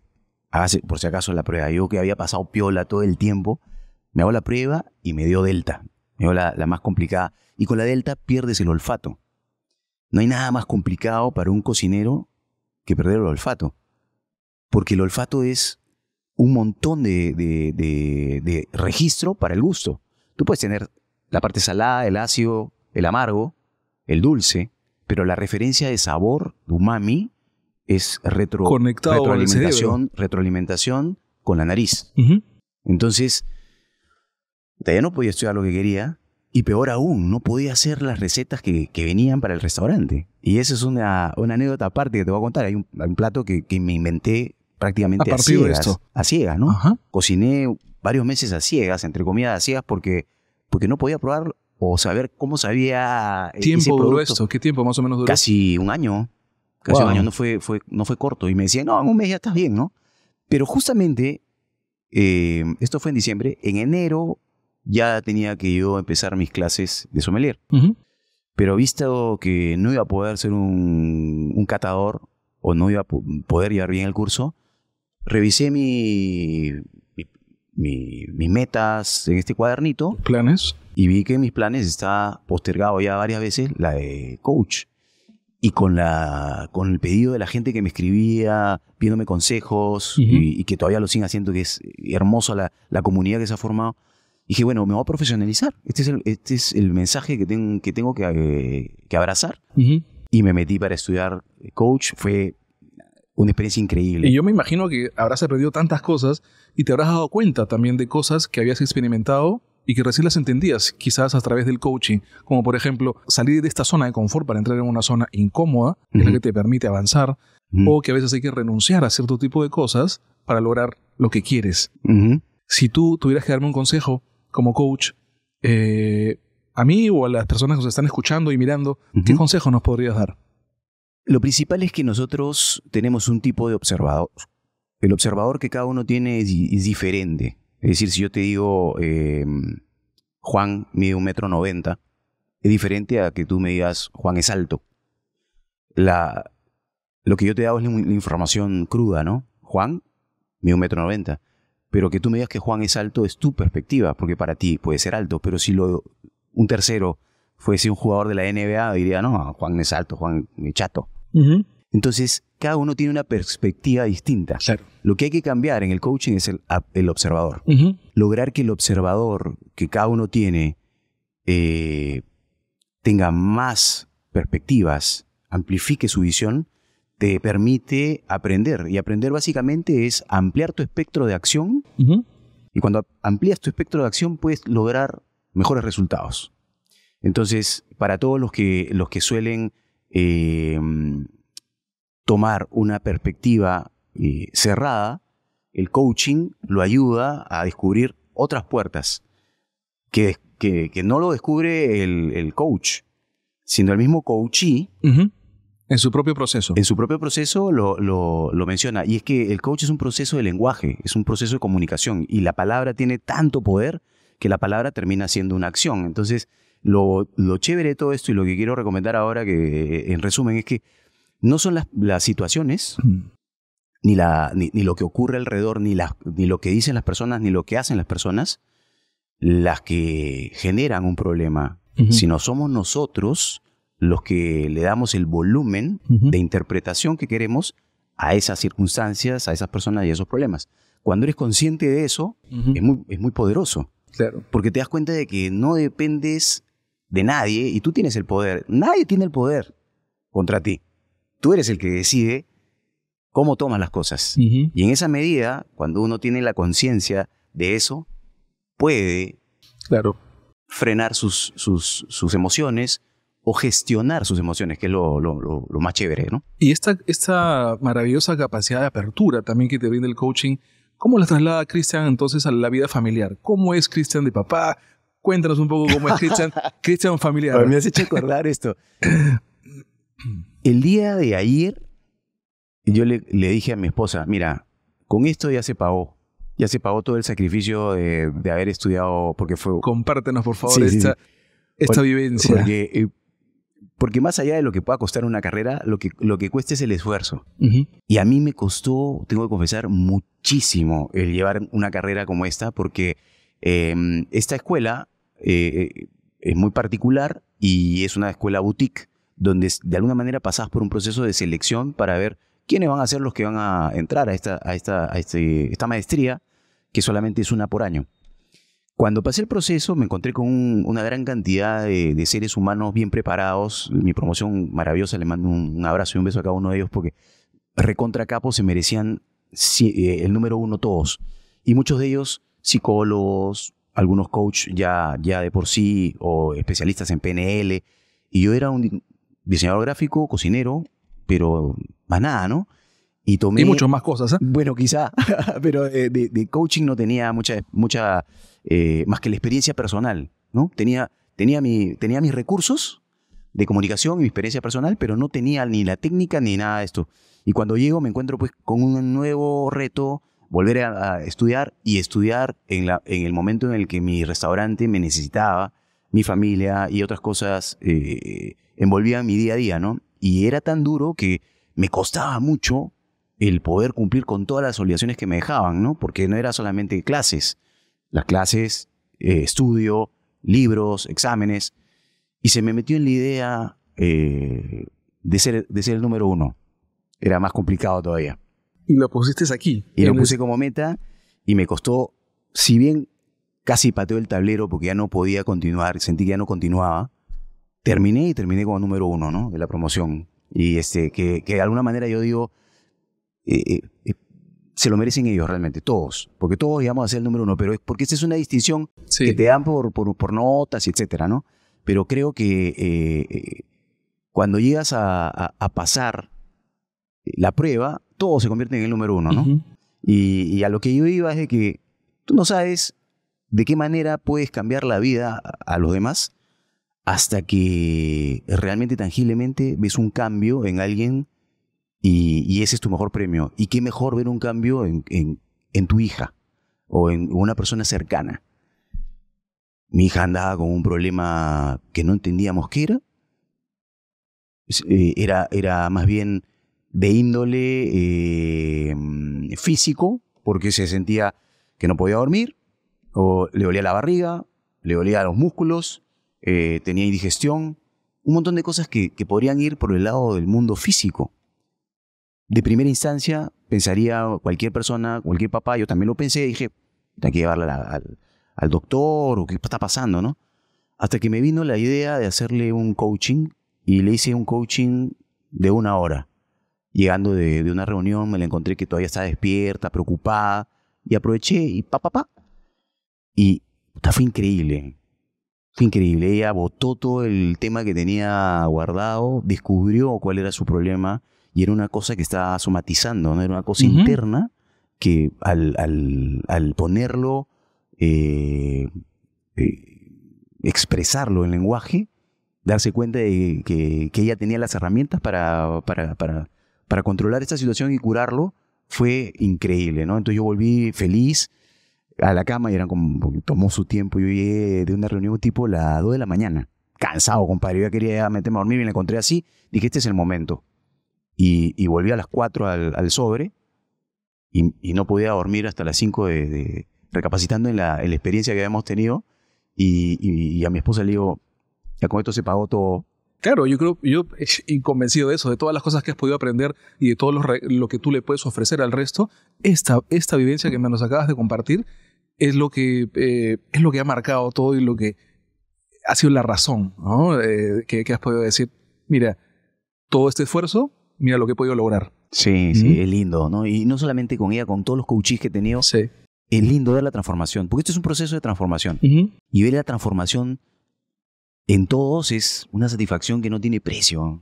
Hágase, por si acaso, la prueba. Yo que había pasado piola todo el tiempo, me hago la prueba y me dio delta. Me dio la, más complicada. Y con la delta pierdes el olfato. No hay nada más complicado para un cocinero que perder el olfato. Porque el olfato es un montón de registro para el gusto. Tú puedes tener la parte salada, el ácido, el amargo, el dulce, pero la referencia de sabor, de umami, es retroalimentación, retroalimentación con la nariz. Entonces, de no podía estudiar lo que quería y peor aún, no podía hacer las recetas que, venían para el restaurante. Y esa es una, anécdota aparte que te voy a contar. Hay un, plato que, me inventé prácticamente a, ciegas. A ciegas, ¿no? Ajá. Cociné varios meses a ciegas, entre comidas a ciegas, porque porque no podía probar o saber cómo sabía eh, ¿Tiempo ese Duró esto? ¿Qué tiempo más o menos duró? Casi un año. Casi un año, no fue, fue, no fue corto. Y me decían, no, en un mes ya estás bien, ¿no? Pero justamente, eh, esto fue en diciembre, en enero ya tenía que yo empezar mis clases de sommelier. Pero visto que no iba a poder ser un, un catador o no iba a poder llevar bien el curso, revisé mi, mis metas en este cuadernito. ¿Planes? Y vi que mis planes está postergado ya varias veces la de coach. Y con, la, con el pedido de la gente que me escribía, pidiéndome consejos, y, que todavía lo siguen haciendo, que es hermosa la, comunidad que se ha formado, dije, bueno, me voy a profesionalizar. Este es el, este es el mensaje que tengo que, tengo que, eh, abrazar. Y me metí para estudiar coach. Fue una experiencia increíble. Y yo me imagino que habrás aprendido tantas cosas y te habrás dado cuenta también de cosas que habías experimentado y que recién las entendías, quizás a través del coaching, como por ejemplo salir de esta zona de confort para entrar en una zona incómoda, que la que te permite avanzar, o que a veces hay que renunciar a cierto tipo de cosas para lograr lo que quieres. Si tú tuvieras que darme un consejo como coach, eh, a mí o a las personas que nos están escuchando y mirando, ¿qué consejo nos podrías dar? Lo principal es que nosotros tenemos un tipo de observador. El observador que cada uno tiene es, diferente. Es decir, si yo te digo, em, Juan mide un metro noventa, es diferente a que tú me digas, Juan es alto. La, lo que yo te hago es la información cruda, ¿no? Juan mide un metro noventa. Pero que tú me digas que Juan es alto es tu perspectiva, porque para ti puede ser alto. Pero si lo, un tercero fuese un jugador de la NBA, diría, no, Juan es alto, Juan es chato. Entonces, cada uno tiene una perspectiva distinta. Lo que hay que cambiar en el coaching es el, observador. Lograr que el observador que cada uno tiene eh, tenga más perspectivas, amplifique su visión, te permite aprender. Y aprender básicamente es ampliar tu espectro de acción. Y cuando amplías tu espectro de acción puedes lograr mejores resultados. Entonces, para todos los que, los que suelen eh, tomar una perspectiva eh, cerrada, el coaching lo ayuda a descubrir otras puertas que, que, no lo descubre el, coach, sino el mismo coachee. En su propio proceso. En su propio proceso lo, lo, lo, menciona. Y es que el coach es un proceso de lenguaje, es un proceso de comunicación. Y la palabra tiene tanto poder que la palabra termina siendo una acción. Entonces, lo, lo, chévere de todo esto y lo que quiero recomendar ahora, que eh, en resumen, es que no son las, las situaciones, ni, la, ni, lo que ocurre alrededor, ni, la, ni lo que dicen las personas, ni lo que hacen las personas, las que generan un problema, sino somos nosotros los que le damos el volumen de interpretación que queremos a esas circunstancias, a esas personas y a esos problemas. Cuando eres consciente de eso, es, muy, es muy poderoso. Claro. Porque te das cuenta de que no dependes de nadie y tú tienes el poder. Nadie tiene el poder contra ti. Tú eres el que decide cómo tomas las cosas. Y en esa medida, cuando uno tiene la conciencia de eso, puede frenar sus, emociones o gestionar sus emociones, que es lo, más chévere, ¿no? Y esta, esta maravillosa capacidad de apertura también que te brinda el coaching, ¿cómo la traslada Cristian entonces a la vida familiar? ¿Cómo es Cristian de papá? Cuéntanos un poco cómo es Christian, familiar. Pues me has hecho acordar esto. El día de ayer, yo le, le, dije a mi esposa, mira, con esto ya se pagó. Ya se pagó todo el sacrificio de, haber estudiado, porque fue... Compártenos, por favor, esta, vivencia. Eh, porque, más allá de lo que pueda costar una carrera, lo que, lo que cuesta es el esfuerzo. Y a mí me costó, tengo que confesar, muchísimo el llevar una carrera como esta, porque Em, esta escuela eh, eh, es muy particular y es una escuela boutique, donde de alguna manera pasás por un proceso de selección para ver quiénes van a ser los que van a entrar a esta, este, esta, maestría, que solamente es una por año. Cuando pasé el proceso me encontré con una gran cantidad de, seres humanos bien preparados. Mi promoción maravillosa, le mando un, un, abrazo y un beso a cada uno de ellos porque recontra capo se merecían eh, el número uno todos. Y muchos de ellos psicólogos, algunos coaches ya, ya de por sí o especialistas en PNL. Y yo era un diseñador gráfico, cocinero, pero más nada, ¿no? Y tomé... Y muchas más cosas, ¿eh? Bueno, quizá, pero eh, de, coaching no tenía mucha, mucha eh, más que la experiencia personal, ¿no? Tenía, tenía, mi, tenía mis recursos de comunicación y mi experiencia personal, pero no tenía ni la técnica ni nada de esto. Y cuando llego me encuentro pues con un nuevo reto, volver a, estudiar y estudiar en, el momento en el que mi restaurante me necesitaba, mi familia y otras cosas eh, envolvían mi día a día, ¿no? Y era tan duro que me costaba mucho el poder cumplir con todas las obligaciones que me dejaban, ¿no? Porque no era solamente clases, las clases, eh, estudio, libros, exámenes, y se me metió en la idea eh, de, ser, de ser el número uno. Era más complicado todavía y lo pusiste aquí. Y lo puse como meta y me costó, si bien casi pateó el tablero porque ya no podía continuar, sentí que ya no continuaba, terminé y terminé como número uno, ¿no? De la promoción. Y este, que, de alguna manera yo digo, eh, eh, eh, se lo merecen ellos realmente, todos, porque todos íbamos a ser el número uno, pero es porque esta es una distinción que te dan por, por, notas y etcétera, ¿no? Pero creo que cuando llegas a, pasar la prueba, todo se convierte en el número uno, ¿no? y, a lo que yo iba es de que tú no sabes de qué manera puedes cambiar la vida a, los demás hasta que realmente tangiblemente ves un cambio en alguien y, ese es tu mejor premio. Y qué mejor ver un cambio en, tu hija o en una persona cercana. Mi hija andaba con un problema que no entendíamos qué era. Eh, era, era más bien de índole em, físico, porque se sentía que no podía dormir, o le dolía la barriga, le dolía los músculos, eh, tenía indigestión, un montón de cosas que, podrían ir por el lado del mundo físico. De primera instancia, pensaría cualquier persona, cualquier papá, yo también lo pensé, dije, hay que llevarla al, al doctor o qué está pasando, ¿no? Hasta que me vino la idea de hacerle un coaching y le hice un coaching de una hora. Llegando de, una reunión me la encontré que todavía estaba despierta, preocupada, y aproveché y pa, pa, pa. Y puta, fue increíble. Fue increíble. Ella botó todo el tema que tenía guardado, descubrió cuál era su problema, y era una cosa que estaba somatizando, ¿no? Era una cosa interna que al, al, ponerlo, eh, eh, expresarlo en lenguaje, darse cuenta de que, ella tenía las herramientas para, para, para controlar esta situación y curarlo fue increíble, ¿no? Entonces yo volví feliz a la cama y eran como, tomó su tiempo. Yo llegué de una reunión tipo las 2 de la mañana, cansado, compadre. Yo ya quería meterme a dormir y me encontré así. Dije, este es el momento. Y, volví a las 4 al, sobre y, no podía dormir hasta las 5 de, recapacitando en la, experiencia que habíamos tenido. Y, y, a mi esposa le digo, ya con esto se pagó todo. Claro, yo creo, yo inconvencido convencido de eso, de todas las cosas que has podido aprender y de todo lo, que tú le puedes ofrecer al resto, esta, esta vivencia que me nos acabas de compartir es lo que, eh, es lo que ha marcado todo y lo que ha sido la razón ¿no? Eh, que, que, has podido decir, mira, todo este esfuerzo, mira lo que he podido lograr. Sí, sí, es lindo, ¿no? Y no solamente con ella, con todos los coaches que he tenido, sí. es lindo ver la transformación, porque esto es un proceso de transformación. Y ver la transformación en todos es una satisfacción que no tiene precio.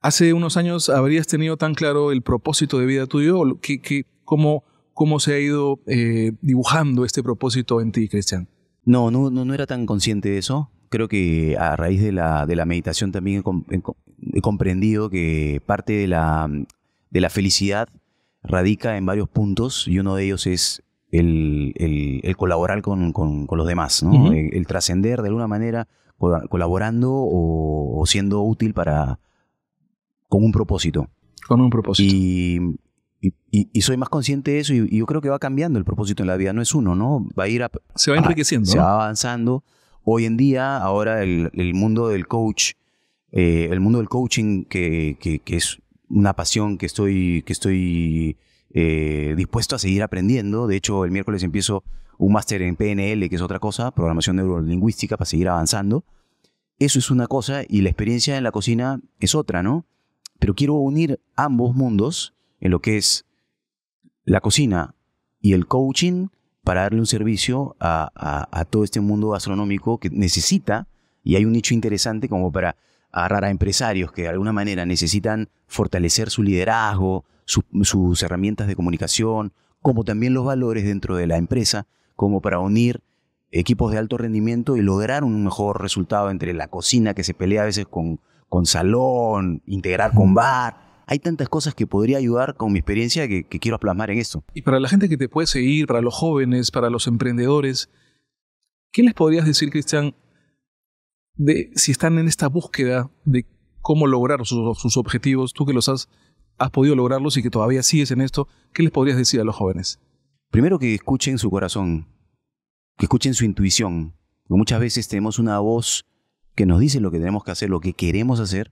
¿Hace unos años habrías tenido tan claro el propósito de vida tuyo? cómo, se ha ido eh, dibujando este propósito en ti, Cristian? No, no, no, era tan consciente de eso. Creo que a raíz de la, meditación también he, comprendido que parte de la, de la felicidad radica en varios puntos y uno de ellos es el, colaborar con, los demás, ¿no? el, trascender de alguna manera colaborando o, siendo útil para con un propósito. Con un propósito. Y, y, soy más consciente de eso y, yo creo que va cambiando el propósito en la vida, no es uno, ¿no? Va a ir Se va enriqueciendo. se va avanzando. Hoy en día, ahora el, mundo del coach, eh, el mundo del coaching que, que, es una pasión que estoy, que estoy eh, dispuesto a seguir aprendiendo. De hecho, el miércoles empiezo un máster en PNL, que es otra cosa, programación neurolingüística, para seguir avanzando. Eso es una cosa y la experiencia en la cocina es otra, ¿no? Pero quiero unir ambos mundos en lo que es la cocina y el coaching para darle un servicio a, a todo este mundo gastronómico que necesita, y hay un nicho interesante como para agarrar a empresarios que de alguna manera necesitan fortalecer su liderazgo, sus herramientas de comunicación, como también los valores dentro de la empresa, como para unir equipos de alto rendimiento y lograr un mejor resultado entre la cocina que se pelea a veces con, con salón, integrar con bar hay tantas cosas que podría ayudar con mi experiencia que, quiero plasmar en esto. Y para la gente que te puede seguir, para los jóvenes, para los emprendedores, ¿qué les podrías decir, Cristian, de si están en esta búsqueda de cómo lograr sus, sus objetivos, tú que los has has podido lograrlos y que todavía sigues en esto, ¿qué les podrías decir a los jóvenes? Primero que escuchen su corazón, que escuchen su intuición. muchas veces tenemos una voz que nos dice lo que tenemos que hacer, lo que queremos hacer,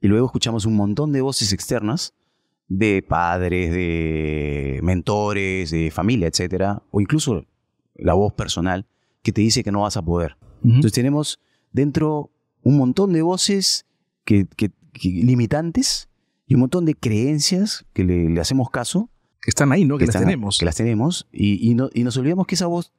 y luego escuchamos un montón de voces externas de padres, de mentores, de familia, etcétera, o incluso la voz personal que te dice que no vas a poder. Entonces tenemos dentro un montón de voces que limitantes y un montón de creencias que le, hacemos caso. Que están ahí, ¿no? Que, las tenemos. Que las tenemos y, nos olvidamos que esa voz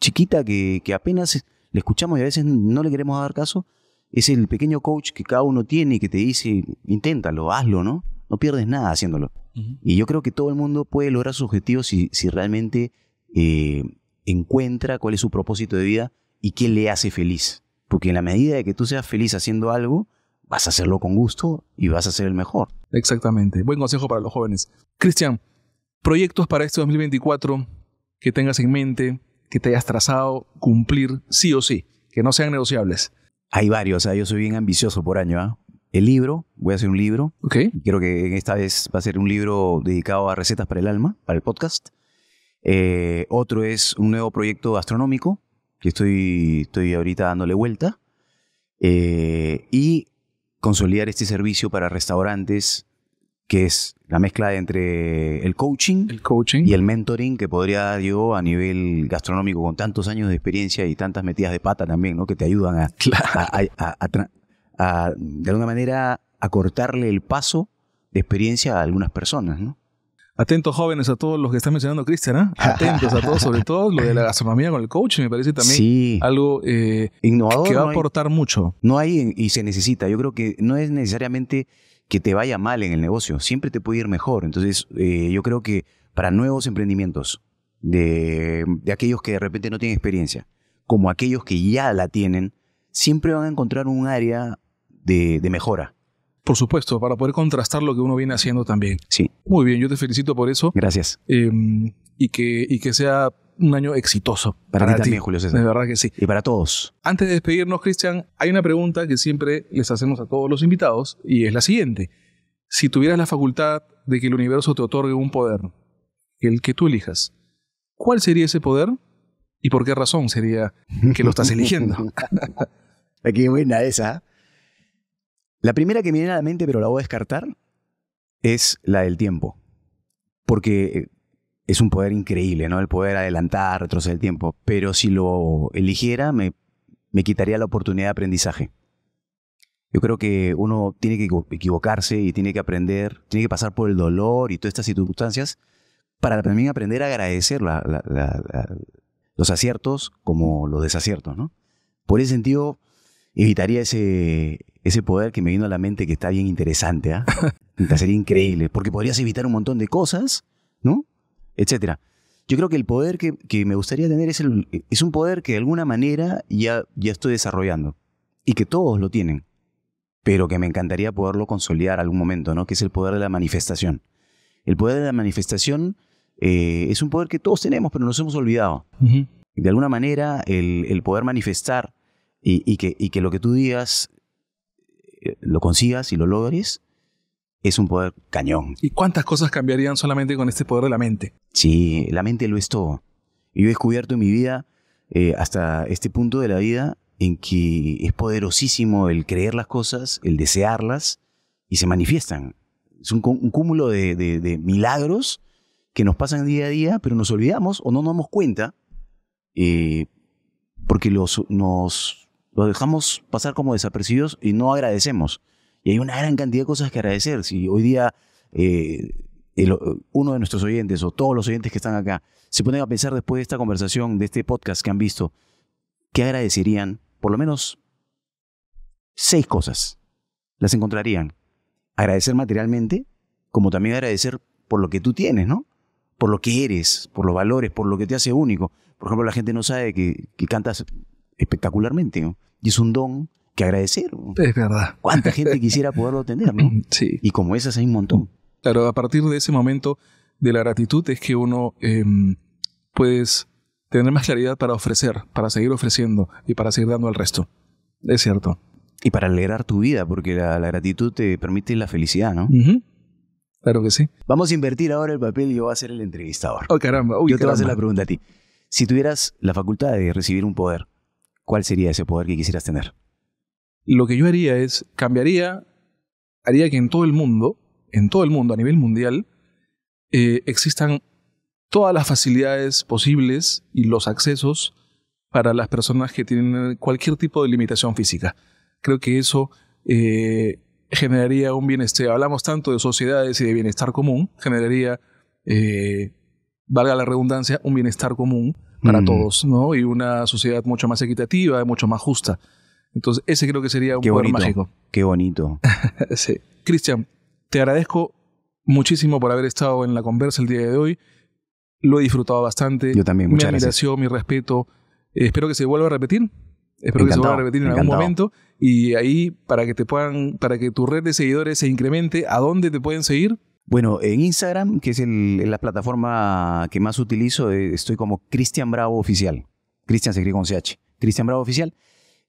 chiquita que, apenas le escuchamos y a veces no le queremos dar caso, es el pequeño coach que cada uno tiene y que te dice, inténtalo, hazlo, ¿no? No pierdes nada haciéndolo. Y yo creo que todo el mundo puede lograr sus objetivos si, si realmente eh, encuentra cuál es su propósito de vida y qué le hace feliz. Porque en la medida de que tú seas feliz haciendo algo, vas a hacerlo con gusto y vas a ser el mejor. Exactamente. Buen consejo para los jóvenes. Cristian, proyectos para este 2024 que tengas en mente, que te hayas trazado cumplir sí o sí, que no sean negociables. Hay varios, sea, yo soy bien ambicioso por año. ¿ah? El libro, voy a hacer un libro. Okay. Quiero que esta vez va a ser un libro dedicado a recetas para el alma, para el podcast. Eh, otro es un nuevo proyecto astronómico que estoy, estoy ahorita dándole vuelta. Eh, y consolidar este servicio para restaurantes, que es la mezcla entre el coaching, y el mentoring que podría dar yo a nivel gastronómico con tantos años de experiencia y tantas metidas de pata también, ¿no? Que te ayudan a, a de alguna manera, acortarle el paso de experiencia a algunas personas, ¿no? Atentos jóvenes a todos los que están mencionando, Cristian, ¿eh? Atentos a todos, sobre todo lo de la gastronomía con el coach me parece también algo eh, innovador que va a aportar mucho. No hay y se necesita. Yo creo que no es necesariamente que te vaya mal en el negocio, siempre te puede ir mejor. Entonces, eh, yo creo que para nuevos emprendimientos, de, aquellos que de repente no tienen experiencia, como aquellos que ya la tienen, siempre van a encontrar un área de mejora. Por supuesto, para poder contrastar lo que uno viene haciendo también. Sí. Muy bien, yo te felicito por eso. Gracias. Em, y, que, y que sea un año exitoso. Para, ti también, Julio César. De verdad que sí. Y para todos. Antes de despedirnos, Cristian, hay una pregunta que siempre les hacemos a todos los invitados y es la siguiente. Si tuvieras la facultad de que el universo te otorgue un poder, el que tú elijas, ¿cuál sería ese poder y por qué razón sería que lo estás eligiendo? Aquí buena esa. La primera que me viene a la mente, pero la voy a descartar, es la del tiempo. Porque eh, es un poder increíble, ¿no? El poder adelantar, retroceder el tiempo. Pero si lo eligiera, me, quitaría la oportunidad de aprendizaje. Yo creo que uno tiene que equivocarse y tiene que aprender, tiene que pasar por el dolor y todas estas circunstancias para también aprender a agradecer los aciertos como los desaciertos, ¿no? Por ese sentido, evitaría ese, ese poder que me vino a la mente que está bien interesante, ¿ah? Sería increíble, porque podrías evitar un montón de cosas, ¿no? Etcétera. Yo creo que el poder que, me gustaría tener es, el, es, un poder que de alguna manera ya, ya estoy desarrollando y que todos lo tienen, pero que me encantaría poderlo consolidar algún momento, ¿no? Que es el poder de la manifestación. El poder de la manifestación eh, es un poder que todos tenemos, pero nos hemos olvidado. De alguna manera, el, poder manifestar y, que, y, que, lo que tú digas eh, lo consigas y lo logres, es un poder cañón. ¿Y cuántas cosas cambiarían solamente con este poder de la mente? Sí, la mente lo es todo. Yo he descubierto en mi vida, eh, hasta este punto de la vida, en que es poderosísimo el creer las cosas, el desearlas, y se manifiestan. Es un, cúmulo de, milagros que nos pasan día a día, pero nos olvidamos o no nos damos cuenta, eh, porque los, nos los dejamos pasar como desaparecidos y no agradecemos. Y hay una gran cantidad de cosas que agradecer. Si hoy día eh, uno de nuestros oyentes o todos los oyentes que están acá se ponen a pensar después de esta conversación, de este podcast que han visto, ¿qué agradecerían? Por lo menos seis cosas. Las encontrarían. Agradecer materialmente, como también agradecer por lo que tú tienes, ¿no? Por lo que eres, por los valores, por lo que te hace único. Por ejemplo, la gente no sabe que cantas espectacularmente. Y es un don que agradecer. Es verdad. ¿Cuánta gente quisiera poderlo tener? ¿no? Sí. Y como esas hay un montón. Claro, a partir de ese momento de la gratitud es que uno em, puedes tener más claridad para ofrecer, para seguir ofreciendo y para seguir dando al resto. Es cierto. Y para alegrar tu vida, porque la, gratitud te permite la felicidad, ¿no? Claro que sí. Vamos a invertir ahora el papel y yo voy a ser el entrevistador. Oh, caramba. yo te voy a hacer la pregunta a ti. Si tuvieras la facultad de recibir un poder, ¿cuál sería ese poder que quisieras tener? Lo que yo haría es, cambiaría, haría que en todo el mundo, en todo el mundo, a nivel mundial, eh, existan todas las facilidades posibles y los accesos para las personas que tienen cualquier tipo de limitación física. Creo que eso eh, generaría un bienestar. Hablamos tanto de sociedades y de bienestar común, generaría, eh, valga la redundancia, un bienestar común para mm. todos, ¿no? Y una sociedad mucho más equitativa, mucho más justa. Entonces, ese creo que sería un Qué bonito. mágico. Qué bonito. Cristian, te agradezco muchísimo por haber estado en la conversa el día de hoy. Lo he disfrutado bastante. Yo también, muchas mi admiración, mi respeto. Eh, espero que se vuelva a repetir. Espero que se vuelva a repetir en algún momento. Y ahí, para que te puedan, para que tu red de seguidores se incremente, ¿a dónde te pueden seguir? Bueno, en Instagram, que es la plataforma que más utilizo, eh, estoy como Cristian Bravo Oficial. Cristian se escribe con CH. Cristian Bravo Oficial.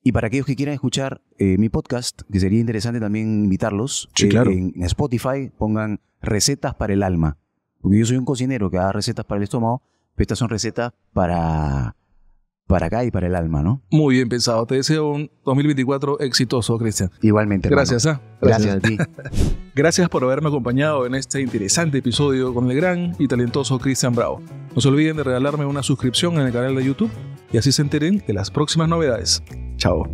Y para aquellos que quieran escuchar eh, mi podcast, que sería interesante también invitarlos, eh, en Spotify pongan recetas para el alma. Porque yo soy un cocinero que da recetas para el estómago, pero estas son recetas para, para acá y para el alma, ¿no? Muy bien pensado. Te deseo un 2024 exitoso, Cristian. Igualmente. Gracias, ¿eh? ¿ah? Gracias. Gracias a ti. Gracias por haberme acompañado en este interesante episodio con el gran y talentoso Cristian Bravo. No se olviden de regalarme una suscripción en el canal de YouTube y así se enteren de las próximas novedades. Chao.